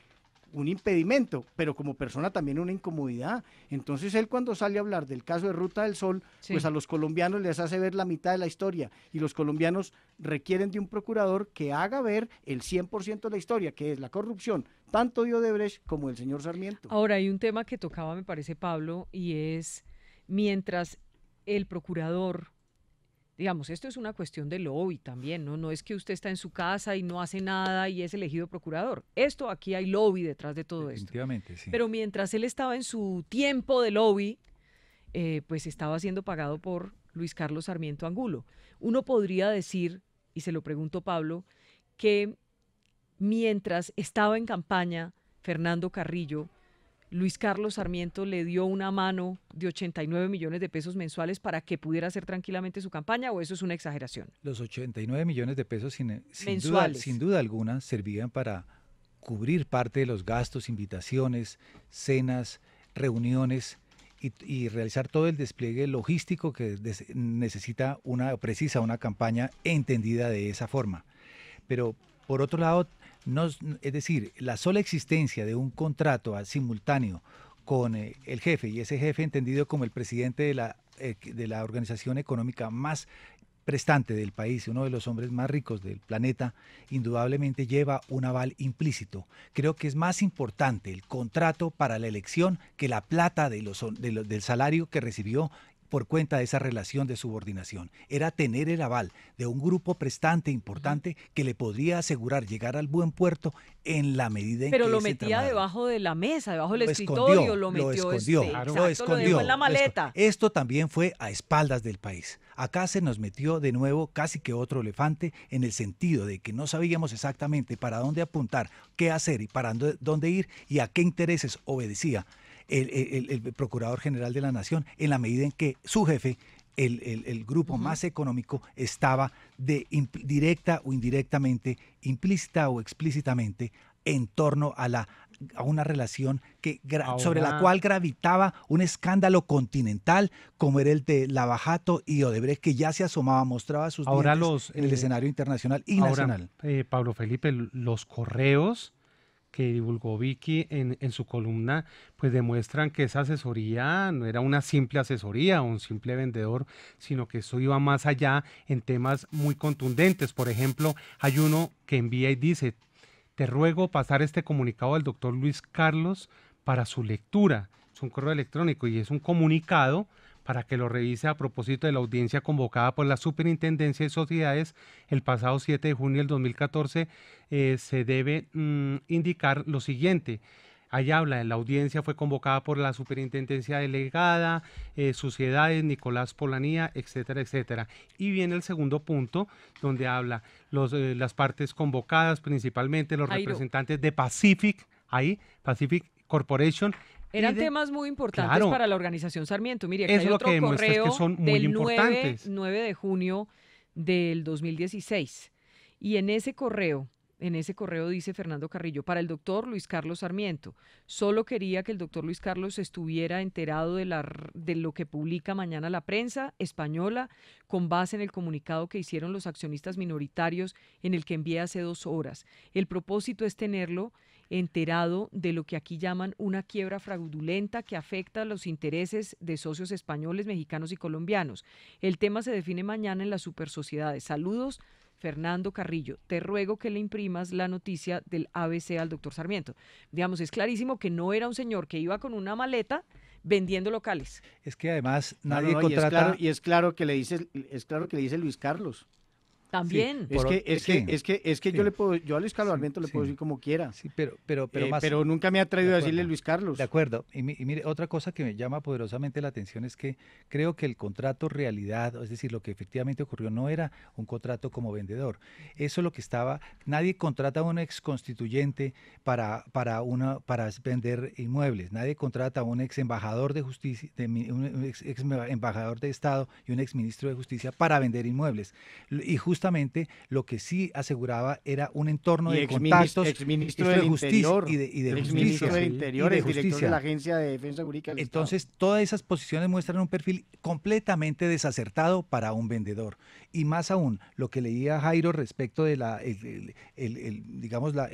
un impedimento, pero como persona también una incomodidad. Entonces él cuando sale a hablar del caso de Ruta del Sol, pues a los colombianos les hace ver la mitad de la historia y los colombianos requieren de un procurador que haga ver el 100% de la historia, que es la corrupción, tanto de Odebrecht como del señor Sarmiento. Ahora hay un tema que tocaba, me parece, Pablo, y es mientras el procurador digamos, esto es una cuestión de lobby también, ¿no? No es que usted está en su casa y no hace nada y es elegido procurador. Esto aquí hay lobby detrás de todo esto. Sí. Pero mientras él estaba en su tiempo de lobby, eh, pues estaba siendo pagado por Luis Carlos Sarmiento Angulo. Uno podría decir, y se lo pregunto Pablo, que mientras estaba en campaña Fernando Carrillo, Luis Carlos Sarmiento le dio una mano de 89 millones de pesos mensuales para que pudiera hacer tranquilamente su campaña o eso es una exageración? Los 89 millones de pesos sin, duda, alguna servían para cubrir parte de los gastos, invitaciones, cenas, reuniones y, realizar todo el despliegue logístico que necesita una precisa una campaña entendida de esa forma. Pero por otro lado, es decir, la sola existencia de un contrato simultáneo con eh, el jefe, y ese jefe entendido como el presidente de la, eh, de la organización económica más prestante del país, uno de los hombres más ricos del planeta, indudablemente lleva un aval implícito. Creo que es más importante el contrato para la elección que la plata del salario que recibió por cuenta de esa relación de subordinación. Era tener el aval de un grupo prestante importante que le podría asegurar llegar al buen puerto en la medida en que... Pero lo metía debajo de la mesa, debajo del escritorio, lo metió... Lo escondió, lo escondió. en la maleta. esto también fue a espaldas del país. Acá se nos metió de nuevo casi que otro elefante en el sentido de que no sabíamos exactamente para dónde apuntar, qué hacer y para dónde ir y a qué intereses obedecía el, Procurador General de la Nación, en la medida en que su jefe, el, grupo más económico, estaba de directa o indirectamente, implícita o explícitamente, en torno a la a una relación que sobre la cual gravitaba un escándalo continental como era el de Lavajato y Odebrecht que ya se asomaba, mostraba sus ahora los, en el eh, escenario internacional y nacional. Eh, Pablo Felipe, los correos que divulgó Vicky en, en, su columna, pues demuestran que esa asesoría no era una simple asesoría o un simple vendedor, sino que eso iba más allá en temas muy contundentes. Por ejemplo, hay uno que envía y dice, te ruego pasar este comunicado al doctor Luis Carlos para su lectura. Es un correo electrónico y es un comunicado para que lo revise a propósito de la audiencia convocada por la Superintendencia de Sociedades el pasado 7 de junio del 2014, eh, se debe mm, indicar lo siguiente. Allá habla, la audiencia fue convocada por la superintendencia delegada, eh, sociedades, Nicolás Polanía, etcétera, etcétera. Y viene el segundo punto, donde habla los, eh, las partes convocadas, principalmente los representantes de Pacific, ahí, Pacific Corporation, eran temas muy importantes para la organización Sarmiento. Mire, aquí otro que correo son del importantes. 9, de junio del 2016. Y en ese correo en ese correo dice Fernando Carrillo, para el doctor Luis Carlos Sarmiento. Solo quería que el doctor Luis Carlos estuviera enterado de, la, de, lo que publica mañana la prensa española con base en el comunicado que hicieron los accionistas minoritarios en el que envié hace dos horas. El propósito es tenerlo enterado de lo que aquí llaman una quiebra fraudulenta que afecta los intereses de socios españoles, mexicanos y colombianos. El tema se define mañana en la Super Sociedades. Saludos. Fernando Carrillo, te ruego que le imprimas la noticia del ABC al doctor Sarmiento. Digamos, es clarísimo que no era un señor que iba con una maleta vendiendo locales. Es que además nadie Y es, claro, y que le dice, es claro que le dice Luis Carlos. También. es, que, es, que, yo le puedo, yo a Luis Carlos momento le puedo decir como quiera. Sí, pero, pero, pero eh, Pero nunca me ha traído a decirle Luis Carlos. De acuerdo. Y, mire, otra cosa que me llama poderosamente la atención es que creo que el contrato realidad, es decir, lo que efectivamente ocurrió, no era un contrato como vendedor. Eso lo que estaba. Nadie contrata a un ex constituyente para, para, una, para vender inmuebles. Nadie contrata a un ex embajador de justicia, de, un ex, embajador de Estado y un ex ministro de justicia para vender inmuebles. Y justamente lo que sí aseguraba era un entorno de contactos del de justicia y de, y de justicia, interior, y de justicia. la agencia de defensa jurídica entonces todas esas posiciones muestran un perfil completamente desacertado para un vendedor y más aún lo que leía Jairo respecto de la digamos la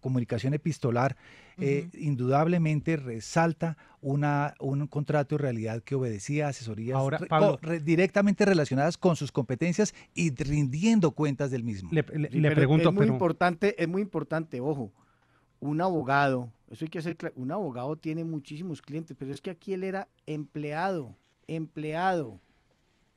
comunicación epistolar, eh, indudablemente resalta una, un contrato de realidad que obedecía a asesorías directamente relacionadas con sus competencias y rindiendo cuentas del mismo. Le, le, pregunto, es muy importante, es muy importante, ojo, un abogado, eso hay que hacer claro, un abogado tiene muchísimos clientes, pero es que aquí él era empleado, empleado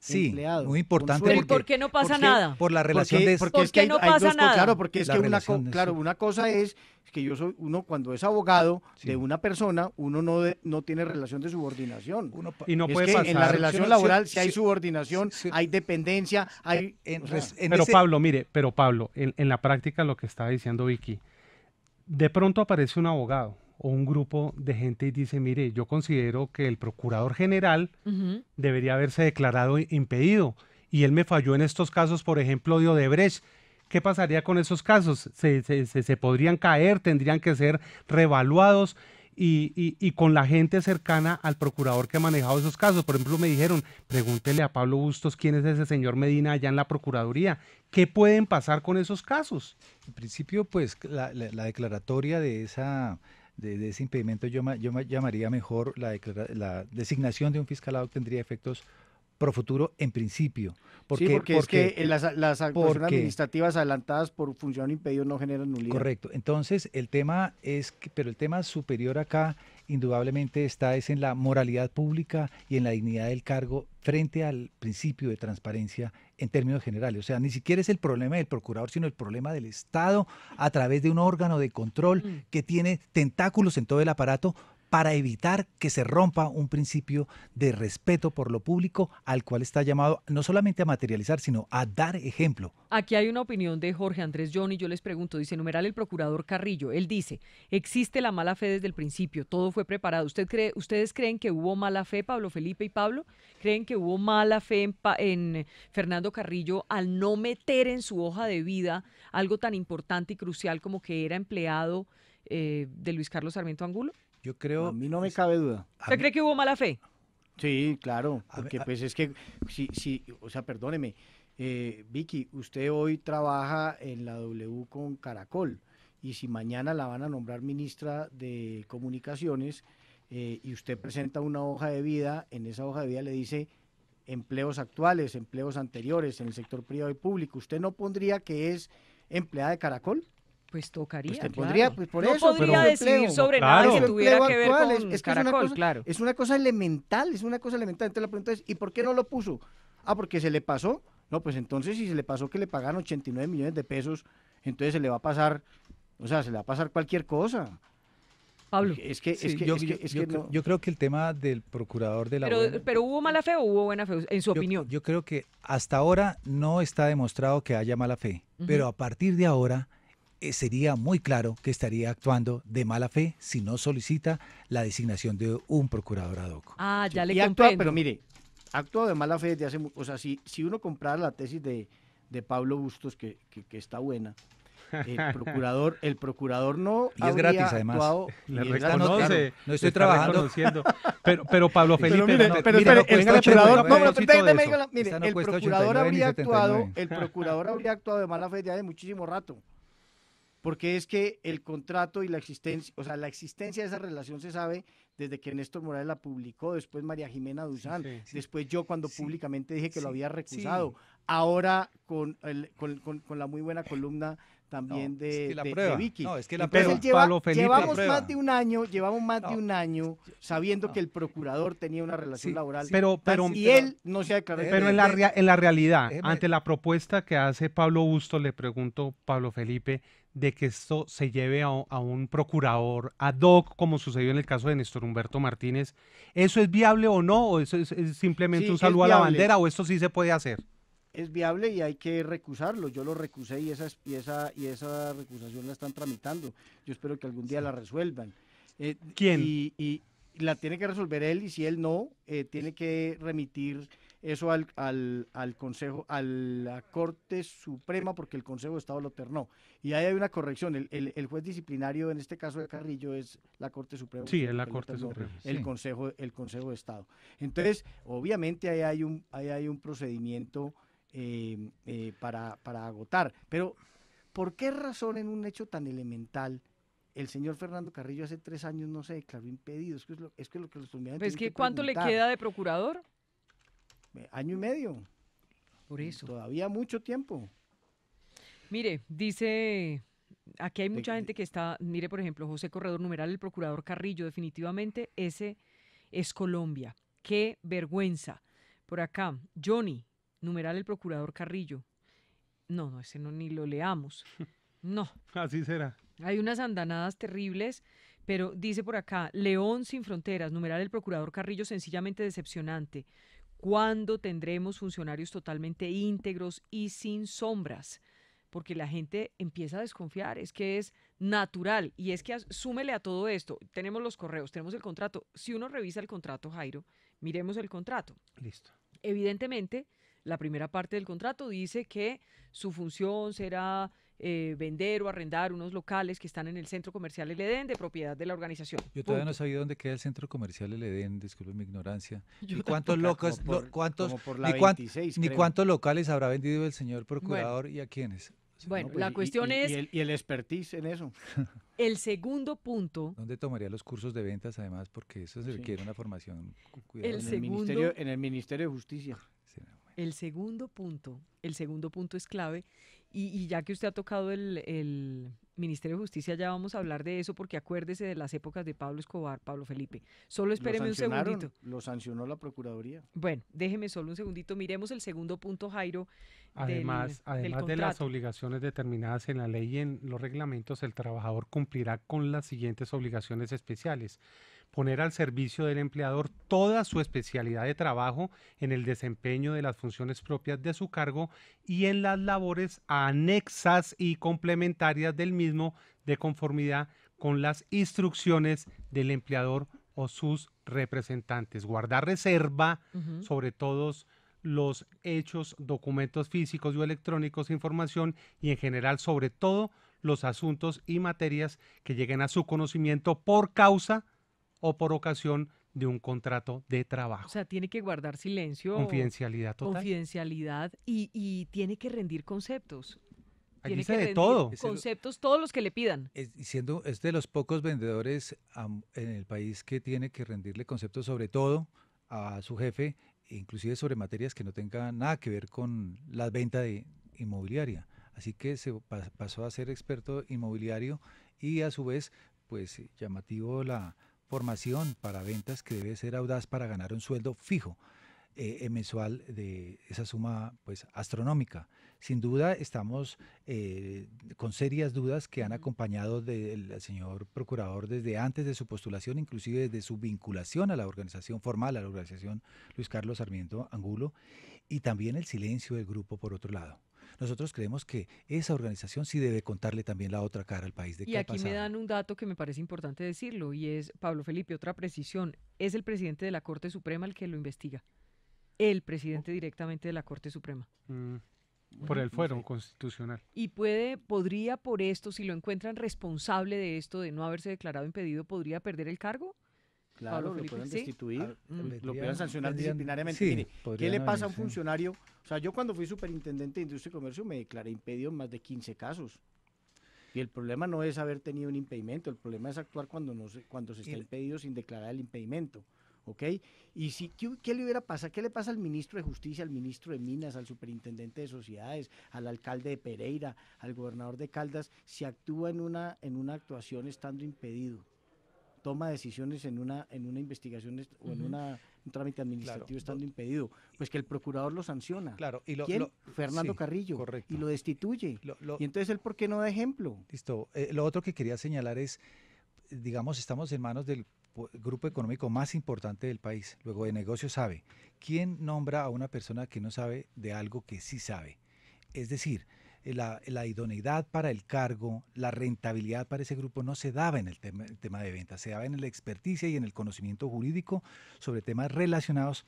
Sí, muy importante. porque ¿Por qué no pasa nada? Por la relación de... Porque, pasa nada? Claro, porque es que una, cosa es que yo soy uno cuando es abogado de una persona, uno no, no tiene relación de subordinación. y no puede pasar. En la relación laboral si hay subordinación, hay dependencia, hay... Eh, pero Pablo, mire, pero Pablo, en, en la práctica lo que estaba diciendo Vicky, de pronto aparece un abogado o un grupo de gente y dice, mire, yo considero que el procurador general debería haberse declarado impedido y él me falló en estos casos, por ejemplo, de Odebrecht. ¿Qué pasaría con esos casos? Se, se, podrían caer, tendrían que ser revaluados y, con la gente cercana al procurador que ha manejado esos casos. Por ejemplo, me dijeron, pregúntele a Pablo Bustos quién es ese señor Medina allá en la Procuraduría. ¿Qué pueden pasar con esos casos? En principio, pues la declaratoria de esa de, ese impedimento yo, yo llamaría mejor la, designación de un fiscalado que tendría efectos pro futuro en principio. Porque, porque, es que eh, las, las administrativas adelantadas por función e impedido no generan nulidad. Correcto. Entonces, el tema es, pero el tema superior acá indudablemente está es en la moralidad pública y en la dignidad del cargo frente al principio de transparencia en términos generales. O sea, ni siquiera es el problema del procurador, sino el problema del Estado a través de un órgano de control mm. que tiene tentáculos en todo el aparato para evitar que se rompa un principio de respeto por lo público al cual está llamado no solamente a materializar, sino a dar ejemplo. Aquí hay una opinión de Jorge Andrés John y yo les pregunto, dice numeral el procurador Carrillo, él dice, existe la mala fe desde el principio, todo fue preparado. ¿Usted cree, ¿Ustedes creen que hubo mala fe, Pablo Felipe y Pablo? ¿Creen que hubo mala fe en, Fernando Carrillo al no meter en su hoja de vida algo tan importante y crucial como que era empleado eh, de Luis Carlos Sarmiento Angulo? Yo creo... A mí no me cabe duda. ¿Usted cree que hubo mala fe? Sí, claro, porque pues es que, o sea, perdóneme, eh, Vicky, usted hoy trabaja en la W con Caracol y si mañana la van a nombrar ministra de Comunicaciones eh, y usted presenta una hoja de vida, en esa hoja de vida le dice empleos actuales, empleos anteriores en el sector privado y público, ¿usted no pondría que es empleada de Caracol? Pues, pues tocaría. Pues, no podría decidir sobre nada que tuviera que ver con es, una cosa, Es una cosa elemental, es una cosa elemental. Entonces la pregunta es, ¿y por qué no lo puso? Ah, porque se le pasó. No, pues entonces si se le pasó que le pagan 89 millones de pesos, entonces se le va a pasar, o sea, se le va a pasar cualquier cosa. Pablo. Es que, es que, yo, creo que el tema del procurador de la pero, pero hubo mala fe o hubo buena fe, en su opinión. Yo creo que hasta ahora no está demostrado que haya mala fe, pero a partir de ahora eh, sería muy claro que estaría actuando de mala fe si no solicita la designación de un procurador ad hoc. Ah, ya le y pero mire, ha actuado de mala fe desde hace... O sea, si, si uno comprara la tesis de, de Pablo Bustos, que, que, está buena, el procurador, el procurador no y es gratis además. Le reconoce, no, estoy trabajando. Pero, pero Pablo Felipe, pero mire, el procurador, mire, el procurador habría actuado, el procurador habría actuado de mala fe desde hace muchísimo rato porque es que el contrato y la existencia, o sea, la existencia de esa relación se sabe desde que Néstor Morales la publicó, después María Jimena Duzán, después yo cuando públicamente dije que lo había recusado, ahora con, con, la muy buena columna también de, Vicky. No, es que la prueba. llevamos más de un año, llevamos más de un año sabiendo que el procurador tenía una relación laboral pero, pero, y él no se ha declarado. Pero en la, en la realidad, ante la propuesta que hace Pablo Busto, le pregunto, Pablo Felipe, de que esto se lleve a, un procurador ad hoc, como sucedió en el caso de Néstor Humberto Martínez. ¿Eso es viable o no? ¿O eso es, simplemente un saludo a la bandera o esto sí se puede hacer? Es viable y hay que recusarlo. Yo lo recusé y esa, y y esa recusación la están tramitando. Yo espero que algún día la resuelvan. Eh, ¿Quién? Y, la tiene que resolver él y si él no, eh, tiene que remitir eso al, al, Consejo, a la Corte Suprema, porque el Consejo de Estado lo ternó. Y ahí hay una corrección. El, el, juez disciplinario, en este caso de Carrillo, es la Corte Suprema. Sí, es la Corte Suprema. El, Consejo, el Consejo de Estado. Entonces, obviamente ahí hay un, ahí hay un procedimiento eh, eh, para, para agotar. Pero, ¿por qué razón en un hecho tan elemental? el señor Fernando Carrillo hace tres años no se declaró impedido. Es que es lo, que, lo que los es que, ¿Cuánto le queda de procurador? año y medio. Por eso. Todavía mucho tiempo. Mire, dice aquí hay mucha gente que está, mire por ejemplo, José Corredor Numeral, el procurador Carrillo, definitivamente ese es Colombia. Qué vergüenza. Por acá, Johnny, numeral el procurador Carrillo. No, no, ese no ni lo leamos. No. Así será. Hay unas andanadas terribles, pero dice por acá, León sin fronteras, numeral el procurador Carrillo, sencillamente decepcionante. ¿Cuándo tendremos funcionarios totalmente íntegros y sin sombras? Porque la gente empieza a desconfiar, es que es natural. Y es que súmele a todo esto, tenemos los correos, tenemos el contrato. Si uno revisa el contrato, Jairo, miremos el contrato. Listo. Evidentemente, la primera parte del contrato dice que su función será eh, vender o arrendar unos locales que están en el centro comercial El Edén de propiedad de la organización. Yo todavía no sabía dónde queda el centro comercial El Edén, disculpe mi ignorancia. cuántos cuántos, ni, cuántos locales habrá vendido el señor procurador y a quiénes? Bueno, la pues, cuestión es... Y el, y expertise en eso. El segundo punto... ¿Dónde tomaría los cursos de ventas además? Porque eso se requiere una formación ministerio, en el Ministerio de Justicia. El segundo punto, el segundo punto es clave y, ya que usted ha tocado el, Ministerio de Justicia, ya vamos a hablar de eso, porque acuérdese de las épocas de Pablo Escobar, Pablo Felipe. Solo espéreme un segundito. Lo sancionó la Procuraduría. Bueno, déjeme solo un segundito. Miremos el segundo punto, Jairo. Además, además de las obligaciones determinadas en la ley y en los reglamentos, el trabajador cumplirá con las siguientes obligaciones especiales poner al servicio del empleador toda su especialidad de trabajo en el desempeño de las funciones propias de su cargo y en las labores anexas y complementarias del mismo de conformidad con las instrucciones del empleador o sus representantes. Guardar reserva sobre todos los hechos, documentos físicos o electrónicos, información y en general sobre todo los asuntos y materias que lleguen a su conocimiento por causa o por ocasión de un contrato de trabajo. O sea, tiene que guardar silencio. Confidencialidad total. Confidencialidad y, tiene que rendir conceptos. Aquí tiene de todo. Conceptos, todos los que le pidan. Es, siendo, es de los pocos vendedores en el país que tiene que rendirle conceptos sobre todo a su jefe, inclusive sobre materias que no tengan nada que ver con la venta de inmobiliaria. Así que se pasó a ser experto inmobiliario y a su vez, pues llamativo la, formación para ventas que debe ser audaz para ganar un sueldo fijo eh, eh, mensual de esa suma pues astronómica. Sin duda estamos eh, con serias dudas que han acompañado del señor procurador desde antes de su postulación, inclusive desde su vinculación a la organización formal, a la organización Luis Carlos Sarmiento Angulo, y también el silencio del grupo por otro lado. Nosotros creemos que esa organización sí debe contarle también la otra cara al país de y aquí ha me dan un dato que me parece importante decirlo y es, Pablo Felipe, otra precisión, es el presidente de la Corte Suprema el que lo investiga. El presidente directamente de la Corte Suprema. Mm, por el fuero constitucional. Y puede, podría por esto, si lo encuentran responsable de esto, de no haberse declarado impedido, podría perder el cargo. Claro, lo pueden destituir, ah, eh, lo pueden sancionar disciplinariamente. ¿qué le pasa a un funcionario? O sea, yo cuando fui superintendente de Industria y Comercio me declaré impedido en más de 15 casos. Y el problema no es haber tenido un impedimento, el problema es actuar cuando, no se, cuando se está impedido sin declarar el impedimento. ¿Ok? ¿Y si, ¿qué, le hubiera pasado? ¿Qué le pasa al ministro de Justicia, al ministro de Minas, al superintendente de Sociedades, al alcalde de Pereira, al gobernador de Caldas, si actúa en una, en una actuación estando impedido? toma decisiones en una, en una investigación o en una, un trámite administrativo estando impedido. Pues que el procurador lo sanciona. Claro, y lo, ¿Quién? Fernando Carrillo. Correcto. Y lo destituye. y entonces él, ¿por qué no da ejemplo? Listo. Eh, lo otro que quería señalar es, digamos, estamos en manos del grupo económico más importante del país, luego de negocio sabe. ¿Quién nombra a una persona que no sabe de algo que sí sabe? Es decir, eh, eh, la, idoneidad para el cargo, la rentabilidad para ese grupo no se daba en el tema, de ventas, se daba en la experticia y en el conocimiento jurídico sobre temas relacionados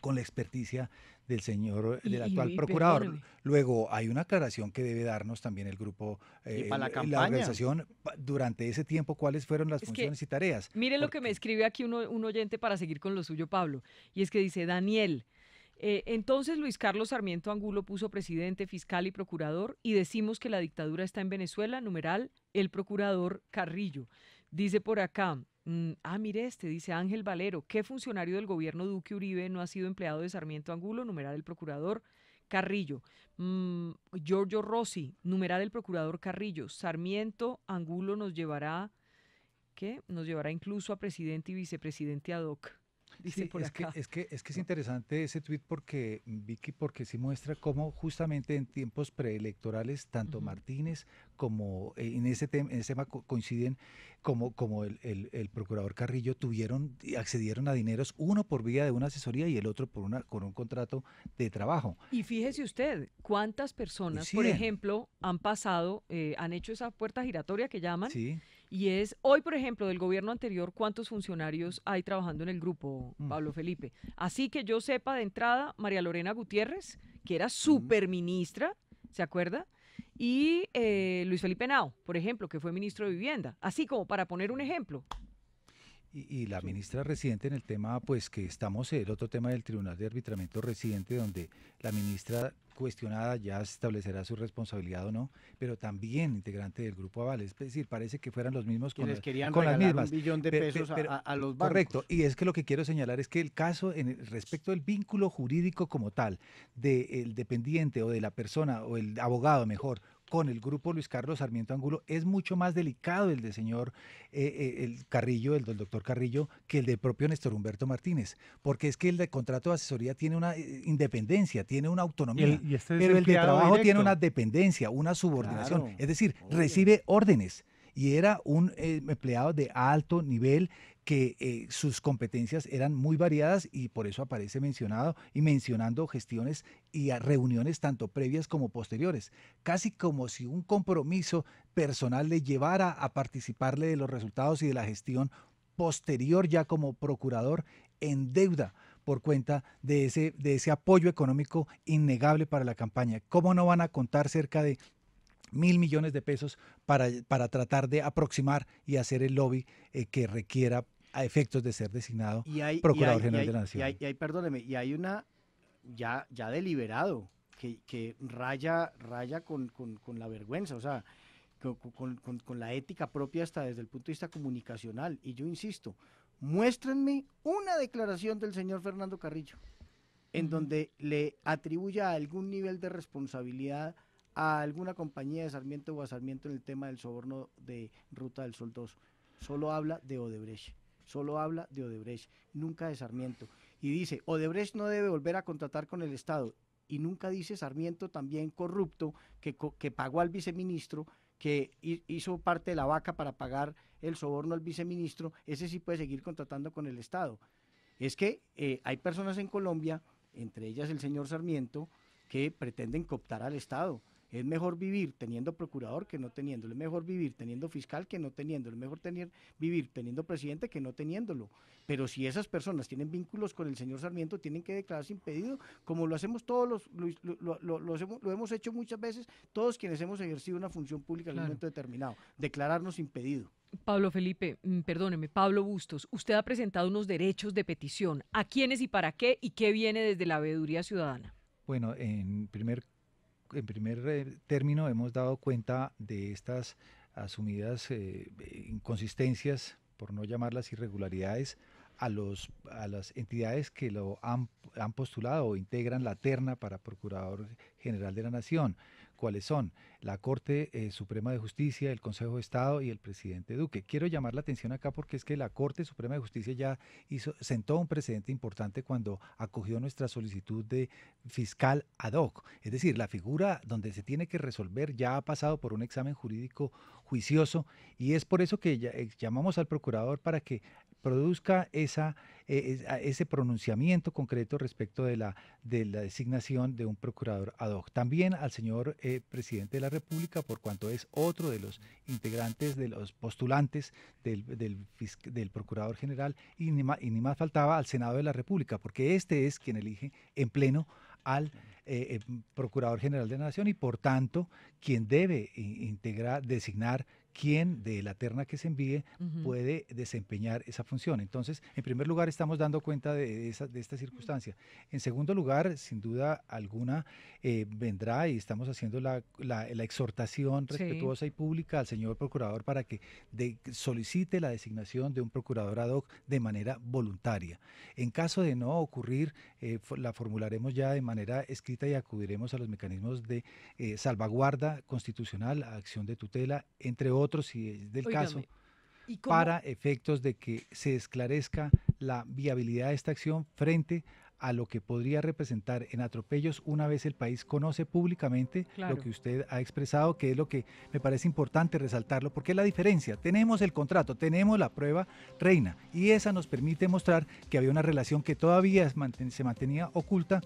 con la experticia del señor, eh, del actual procurador. Luego hay una aclaración que debe darnos también el grupo, y la, organización durante ese tiempo cuáles fueron las funciones y tareas. Mire lo que me escribe aquí un oyente para seguir con lo suyo, Pablo, y es que dice Daniel. Eh, entonces Luis Carlos Sarmiento Angulo puso presidente, fiscal y procurador y decimos que la dictadura está en Venezuela, numeral, el procurador Carrillo. Dice por acá, mm, ah, mire este, dice Ángel Valero, ¿qué funcionario del gobierno Duque Uribe no ha sido empleado de Sarmiento Angulo, numeral, el procurador? Carrillo, mm, Giorgio Rossi, numeral el procurador Carrillo, Sarmiento Angulo nos llevará, ¿qué? Nos llevará incluso a presidente y vicepresidente ad hoc. es Que, es, que, es que es interesante ese tuit porque, Vicky, porque sí muestra cómo justamente en tiempos preelectorales, tanto Martínez como eh, en ese, tema, coinciden, como, como el, el, procurador Carrillo, tuvieron, y accedieron a dineros, uno por vía de una asesoría y el otro por una, con un contrato de trabajo. Y fíjese usted, cuántas personas, por ejemplo, han pasado, eh, han hecho esa puerta giratoria que llaman, sí. Y es hoy, por ejemplo, del gobierno anterior, ¿cuántos funcionarios hay trabajando en el grupo, mm. Pablo Felipe? Así que yo sepa de entrada, María Lorena Gutiérrez, que era mm. superministra, ¿se acuerda? Y eh, Luis Felipe Nao, por ejemplo, que fue ministro de Vivienda. Así como para poner un ejemplo. Y, la ministra residente en el tema, pues que estamos, el otro tema del Tribunal de Arbitramiento Residente, donde la ministra cuestionada, ya establecerá su responsabilidad o no, pero también integrante del grupo Aval. Es decir, parece que fueran los mismos con, querían con las mismas. un billón de pesos a, los bancos. Correcto, y es que lo que quiero señalar es que el caso, en respecto del vínculo jurídico como tal, del dependiente o de la persona o el abogado mejor con el grupo Luis Carlos Sarmiento Angulo es mucho más delicado el de señor eh, eh, el Carrillo, el del doctor Carrillo, que el de propio Néstor Humberto Martínez, porque es que el de contrato de asesoría tiene una eh, independencia, tiene una autonomía, este pero el de trabajo tiene una dependencia, una subordinación, es decir, recibe órdenes y era un empleado de alto nivel que eh, sus competencias eran muy variadas y por eso aparece mencionado y mencionando gestiones y reuniones tanto previas como posteriores, casi como si un compromiso personal le llevara a participarle de los resultados y de la gestión posterior ya como procurador en deuda por cuenta de ese, de ese apoyo económico innegable para la campaña. ¿Cómo no van a contar cerca de mil millones de pesos para, para tratar de aproximar y hacer el lobby eh, que requiera a efectos de ser designado Procurador General de la Nación. Y hay, perdóneme, y hay una ya, ya deliberado que, raya, raya con, la vergüenza, o sea, con, la ética propia hasta desde el punto de vista comunicacional. Y yo insisto, muéstrenme una declaración del señor Fernando Carrillo en donde le atribuya algún nivel de responsabilidad a alguna compañía de Sarmiento o a Sarmiento en el tema del soborno de Ruta del Sol 2. Solo habla de Odebrecht solo habla de Odebrecht, nunca de Sarmiento. Y dice, Odebrecht no debe volver a contratar con el Estado. Y nunca dice Sarmiento también corrupto que, pagó al viceministro que hizo parte de la vaca para pagar el soborno al viceministro, ese sí puede seguir contratando con el Estado. Es que eh, hay personas en Colombia, entre ellas el señor Sarmiento, que pretenden cooptar al Estado. Es mejor vivir teniendo procurador que no teniéndolo. Es mejor vivir teniendo fiscal que no teniéndolo. Es mejor tener, vivir teniendo presidente que no teniéndolo. Pero si esas personas tienen vínculos con el señor Sarmiento, tienen que declararse impedido, como lo hacemos todos los, lo, hemos, hecho muchas veces, todos quienes hemos ejercido una función pública en un momento determinado. Declararnos impedido. Pablo Felipe, mm, perdóneme, Pablo Bustos, usted ha presentado unos derechos de petición. ¿A quiénes y para qué? ¿Y qué viene desde la veeduría ciudadana? Bueno, en primer en primer eh, término, hemos dado cuenta de estas asumidas eh, inconsistencias, por no llamarlas irregularidades, a, los, a las entidades que lo han postulado o integran la terna para Procurador General de la Nación cuáles son la Corte eh, Suprema de Justicia, el Consejo de Estado y el presidente Duque. Quiero llamar la atención acá porque es que la Corte Suprema de Justicia ya sentó un precedente importante cuando acogió nuestra solicitud de fiscal ad hoc. Es decir, la figura donde se tiene que resolver ya ha pasado por un examen jurídico juicioso y es por eso que eh, llamamos al procurador para que produzca esa, e, ese pronunciamiento concreto respecto de la, de la designación de un procurador ad hoc. También al señor eh, presidente de la República, por cuanto es otro de los integrantes, de los postulantes del, procurador general, y más, y ni más faltaba al Senado de la República, porque este es quien elige en pleno al eh, eh, procurador General de la Nación y por tanto quien debe eh, integrar, designar quien de la terna que se envíe puede desempeñar esa función. Entonces, en primer lugar, estamos dando cuenta de, esta circunstancia. En segundo lugar, sin duda alguna, vendrá y estamos haciendo la, exhortación respetuosa y pública al señor procurador para que solicite la designación de un procurador ad hoc de manera voluntaria. En caso de no ocurrir, la formularemos ya de manera escrita y acudiremos a los mecanismos de eh, salvaguarda constitucional, acción de tutela, entre otros, si es del caso, para efectos de que se esclarezca la viabilidad de esta acción frente a lo que podría representar en atropellos una vez el país conoce públicamente lo que usted ha expresado, que es lo que me parece importante resaltarlo, porque es la diferencia. Tenemos el contrato, tenemos la prueba reina y esa nos permite mostrar que había una relación que todavía se mantenía oculta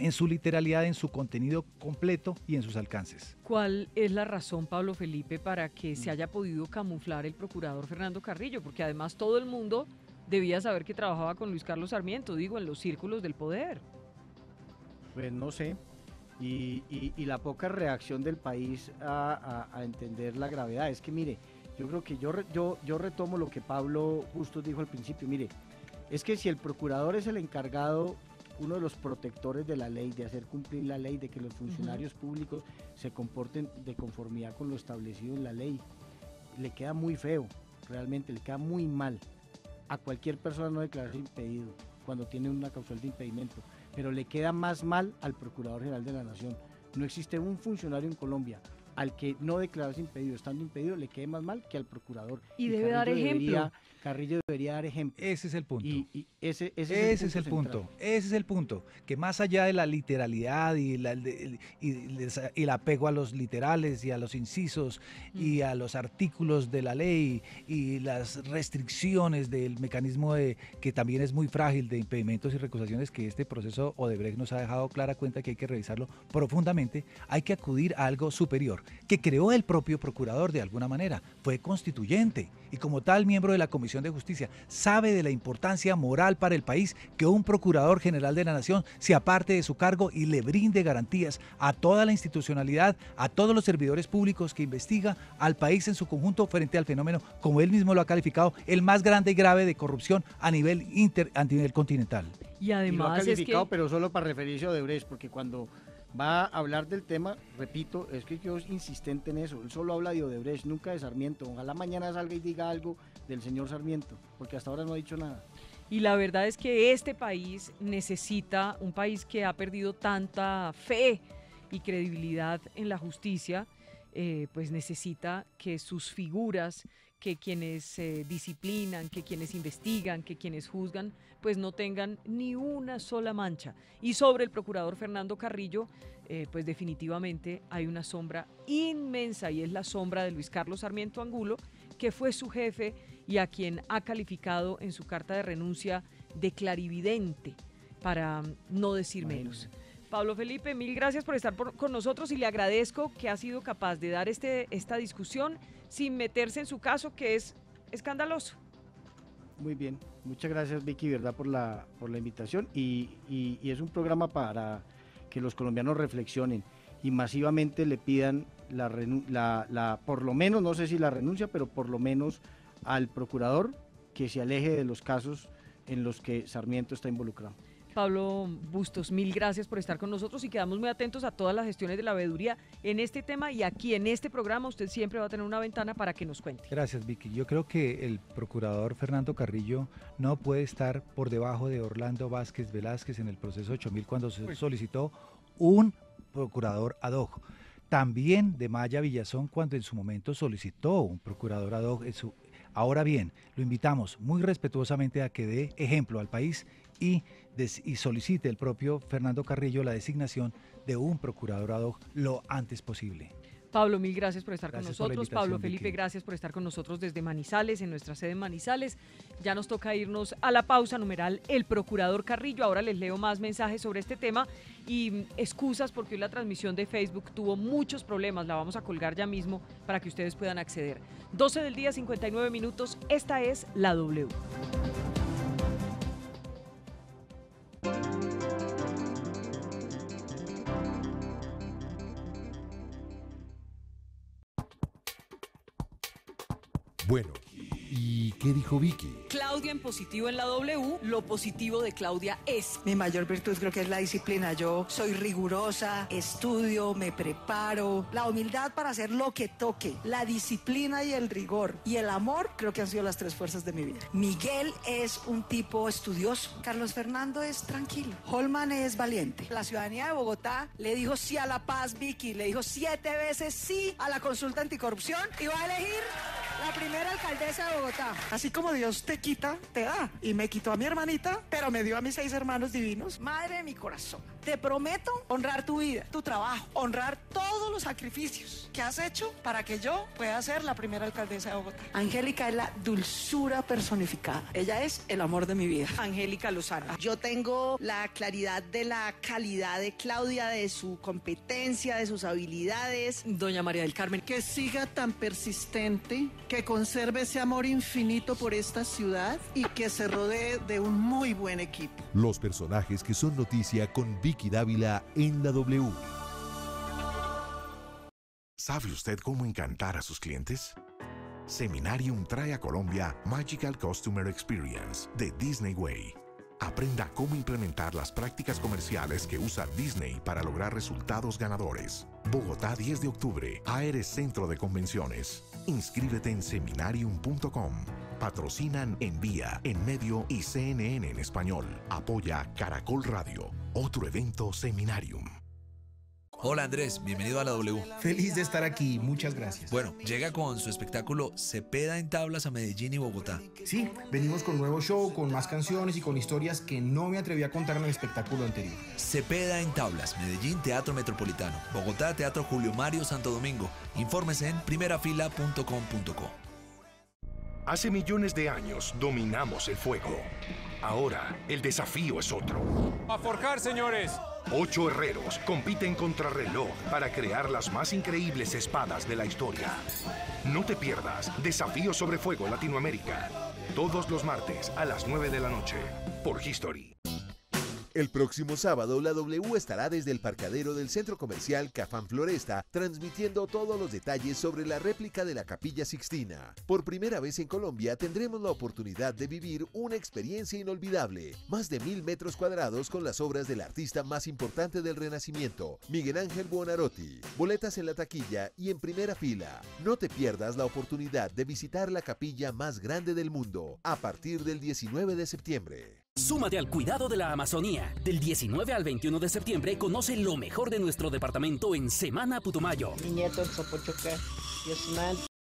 en su literalidad, en su contenido completo y en sus alcances. ¿Cuál es la razón, Pablo Felipe, para que mm. se haya podido camuflar el procurador Fernando Carrillo? Porque además todo el mundo debía saber que trabajaba con Luis Carlos Sarmiento, digo, en los círculos del poder. Pues no sé. Y, la poca reacción del país a, entender la gravedad. Es que mire, yo creo que yo, yo, yo retomo lo que Pablo justo dijo al principio. Mire, es que si el procurador es el encargado uno de los protectores de la ley, de hacer cumplir la ley, de que los funcionarios públicos se comporten de conformidad con lo establecido en la ley. Le queda muy feo, realmente, le queda muy mal a cualquier persona no declararse impedido cuando tiene una causal de impedimento, pero le queda más mal al Procurador General de la Nación. No existe un funcionario en Colombia al que no declarase impedido, estando impedido, le quede más mal que al procurador. Y, debe dar ejemplo. Carrillo debería dar ejemplo. Ese es el punto. ese, es el, punto. Ese es el punto. Que más allá de la literalidad y, la, el, apego a los literales y a los incisos y mm. a los artículos de la ley y las restricciones del mecanismo de que también es muy frágil de impedimentos y recusaciones que este proceso Odebrecht nos ha dejado clara cuenta que hay que revisarlo profundamente, hay que acudir a algo superior que creó el propio procurador de alguna manera. Fue constituyente y como tal miembro de la Comisión de Justicia sabe de la importancia moral para el país que un procurador general de la Nación se aparte de su cargo y le brinde garantías a toda la institucionalidad, a todos los servidores públicos que investiga, al país en su conjunto frente al fenómeno, como él mismo lo ha calificado, el más grande y grave de corrupción a nivel, inter, continental. Y además lo ha calificado, pero solo para referirse a Odebrecht, porque cuando va a hablar del tema, repito, es que yo insistente en eso, él solo habla de Odebrecht, nunca de Sarmiento, ojalá mañana salga y diga algo del señor Sarmiento, porque hasta ahora no ha dicho nada. Y la verdad es que este país necesita, un país que ha perdido tanta fe y credibilidad en la justicia, eh, pues necesita que sus figuras, que quienes eh, disciplinan, que quienes investigan, que quienes juzgan, pues no tengan ni una sola mancha. Y sobre el procurador Fernando Carrillo, eh, pues definitivamente hay una sombra inmensa y es la sombra de Luis Carlos Sarmiento Angulo, que fue su jefe y a quien ha calificado en su carta de renuncia de clarividente, para no decir menos. Pablo Felipe, mil gracias por estar con nosotros y le agradezco que ha sido capaz de dar este, esta discusión sin meterse en su caso, que es escandaloso. Muy bien, muchas gracias Vicky, ¿verdad? Por la, por la invitación y, es un programa para que los colombianos reflexionen y masivamente le pidan la, la, la, por lo menos, no sé si la renuncia, pero por lo menos al procurador que se aleje de los casos en los que Sarmiento está involucrado. Pablo Bustos, mil gracias por estar con nosotros y quedamos muy atentos a todas las gestiones de la veeduría en este tema y aquí en este programa usted siempre va a tener una ventana para que nos cuente. Gracias Vicky, yo creo que el procurador Fernando Carrillo no puede estar por debajo de Orlando Vázquez Velázquez en el proceso 8000 cuando se solicitó un procurador ad hoc. También de Maya Villazón cuando en su momento solicitó un procurador ad hoc en su, Ahora bien, lo invitamos muy respetuosamente a que dé ejemplo al país y, solicite el propio Fernando Carrillo la designación de un procurador ad hoc lo antes posible. Pablo, mil gracias por estar con nosotros. Pablo Felipe, gracias por estar con nosotros desde Manizales, en nuestra sede en Manizales. Ya nos toca irnos a la pausa numeral El Procurador Carrillo. Ahora les leo más mensajes sobre este tema y mm, excusas porque hoy la transmisión de Facebook tuvo muchos problemas. La vamos a colgar ya mismo para que ustedes puedan acceder. 12 del día, 59 minutos. Esta es la W. Vicky. Claudia en positivo en la W, lo positivo de Claudia es. Mi mayor virtud creo que es la disciplina. Yo soy rigurosa, estudio, me preparo. La humildad para hacer lo que toque. La disciplina y el rigor. Y el amor creo que han sido las tres fuerzas de mi vida. Miguel es un tipo estudioso. Carlos Fernando es tranquilo. Holman es valiente. La ciudadanía de Bogotá le dijo sí a la paz, Vicky. Le dijo siete veces sí a la consulta anticorrupción y va a elegir la primera alcaldesa de Bogotá. Así como Dios te quita, te da. Y me quitó a mi hermanita, pero me dio a mis seis hermanos divinos. Madre de mi corazón. Te prometo honrar tu vida, tu trabajo, honrar todos los sacrificios que has hecho para que yo pueda ser la primera alcaldesa de Bogotá. Angélica es la dulzura personificada. Ella es el amor de mi vida. Angélica Lozano. Yo tengo la claridad de la calidad de Claudia, de su competencia, de sus habilidades. Doña María del Carmen. Que siga tan persistente, que conserve ese amor infinito por esta ciudad y que se rodee de un muy buen equipo. Los personajes que son noticia con Dávila en ¿Sabe usted cómo encantar a sus clientes? Seminarium trae a Colombia Magical Customer Experience de Disney Way Aprenda cómo implementar las prácticas comerciales que usa Disney para lograr resultados ganadores. Bogotá 10 de octubre, Aeres Centro de Convenciones. Inscríbete en seminarium.com. Patrocinan Envía, En Medio y CNN en español. Apoya Caracol Radio, otro evento Seminarium. Hola Andrés, bienvenido a la W. Feliz de estar aquí, muchas gracias. Bueno, llega con su espectáculo Cepeda en tablas a Medellín y Bogotá. Sí, venimos con nuevo show, con más canciones y con historias que no me atreví a contar en el espectáculo anterior. Cepeda en tablas, Medellín Teatro Metropolitano, Bogotá Teatro Julio Mario Santo Domingo. Infórmese en primerafila.com.co. Hace millones de años dominamos el fuego. Ahora el desafío es otro a forjar, señores. Ocho herreros compiten contra reloj para crear las más increíbles espadas de la historia. No te pierdas Desafío sobre Fuego Latinoamérica. Todos los martes a las 9 de la noche por History. El próximo sábado, la W estará desde el parcadero del centro comercial Cafán Floresta, transmitiendo todos los detalles sobre la réplica de la Capilla Sixtina. Por primera vez en Colombia tendremos la oportunidad de vivir una experiencia inolvidable, más de mil metros cuadrados con las obras del artista más importante del Renacimiento, Miguel Ángel Buonarroti. Boletas en la taquilla y en primera fila. No te pierdas la oportunidad de visitar la capilla más grande del mundo a partir del 19 de septiembre. Súmate al cuidado de la Amazonía. Del 19 al 21 de septiembre conoce lo mejor de nuestro departamento en Semana Putumayo. Mi nieto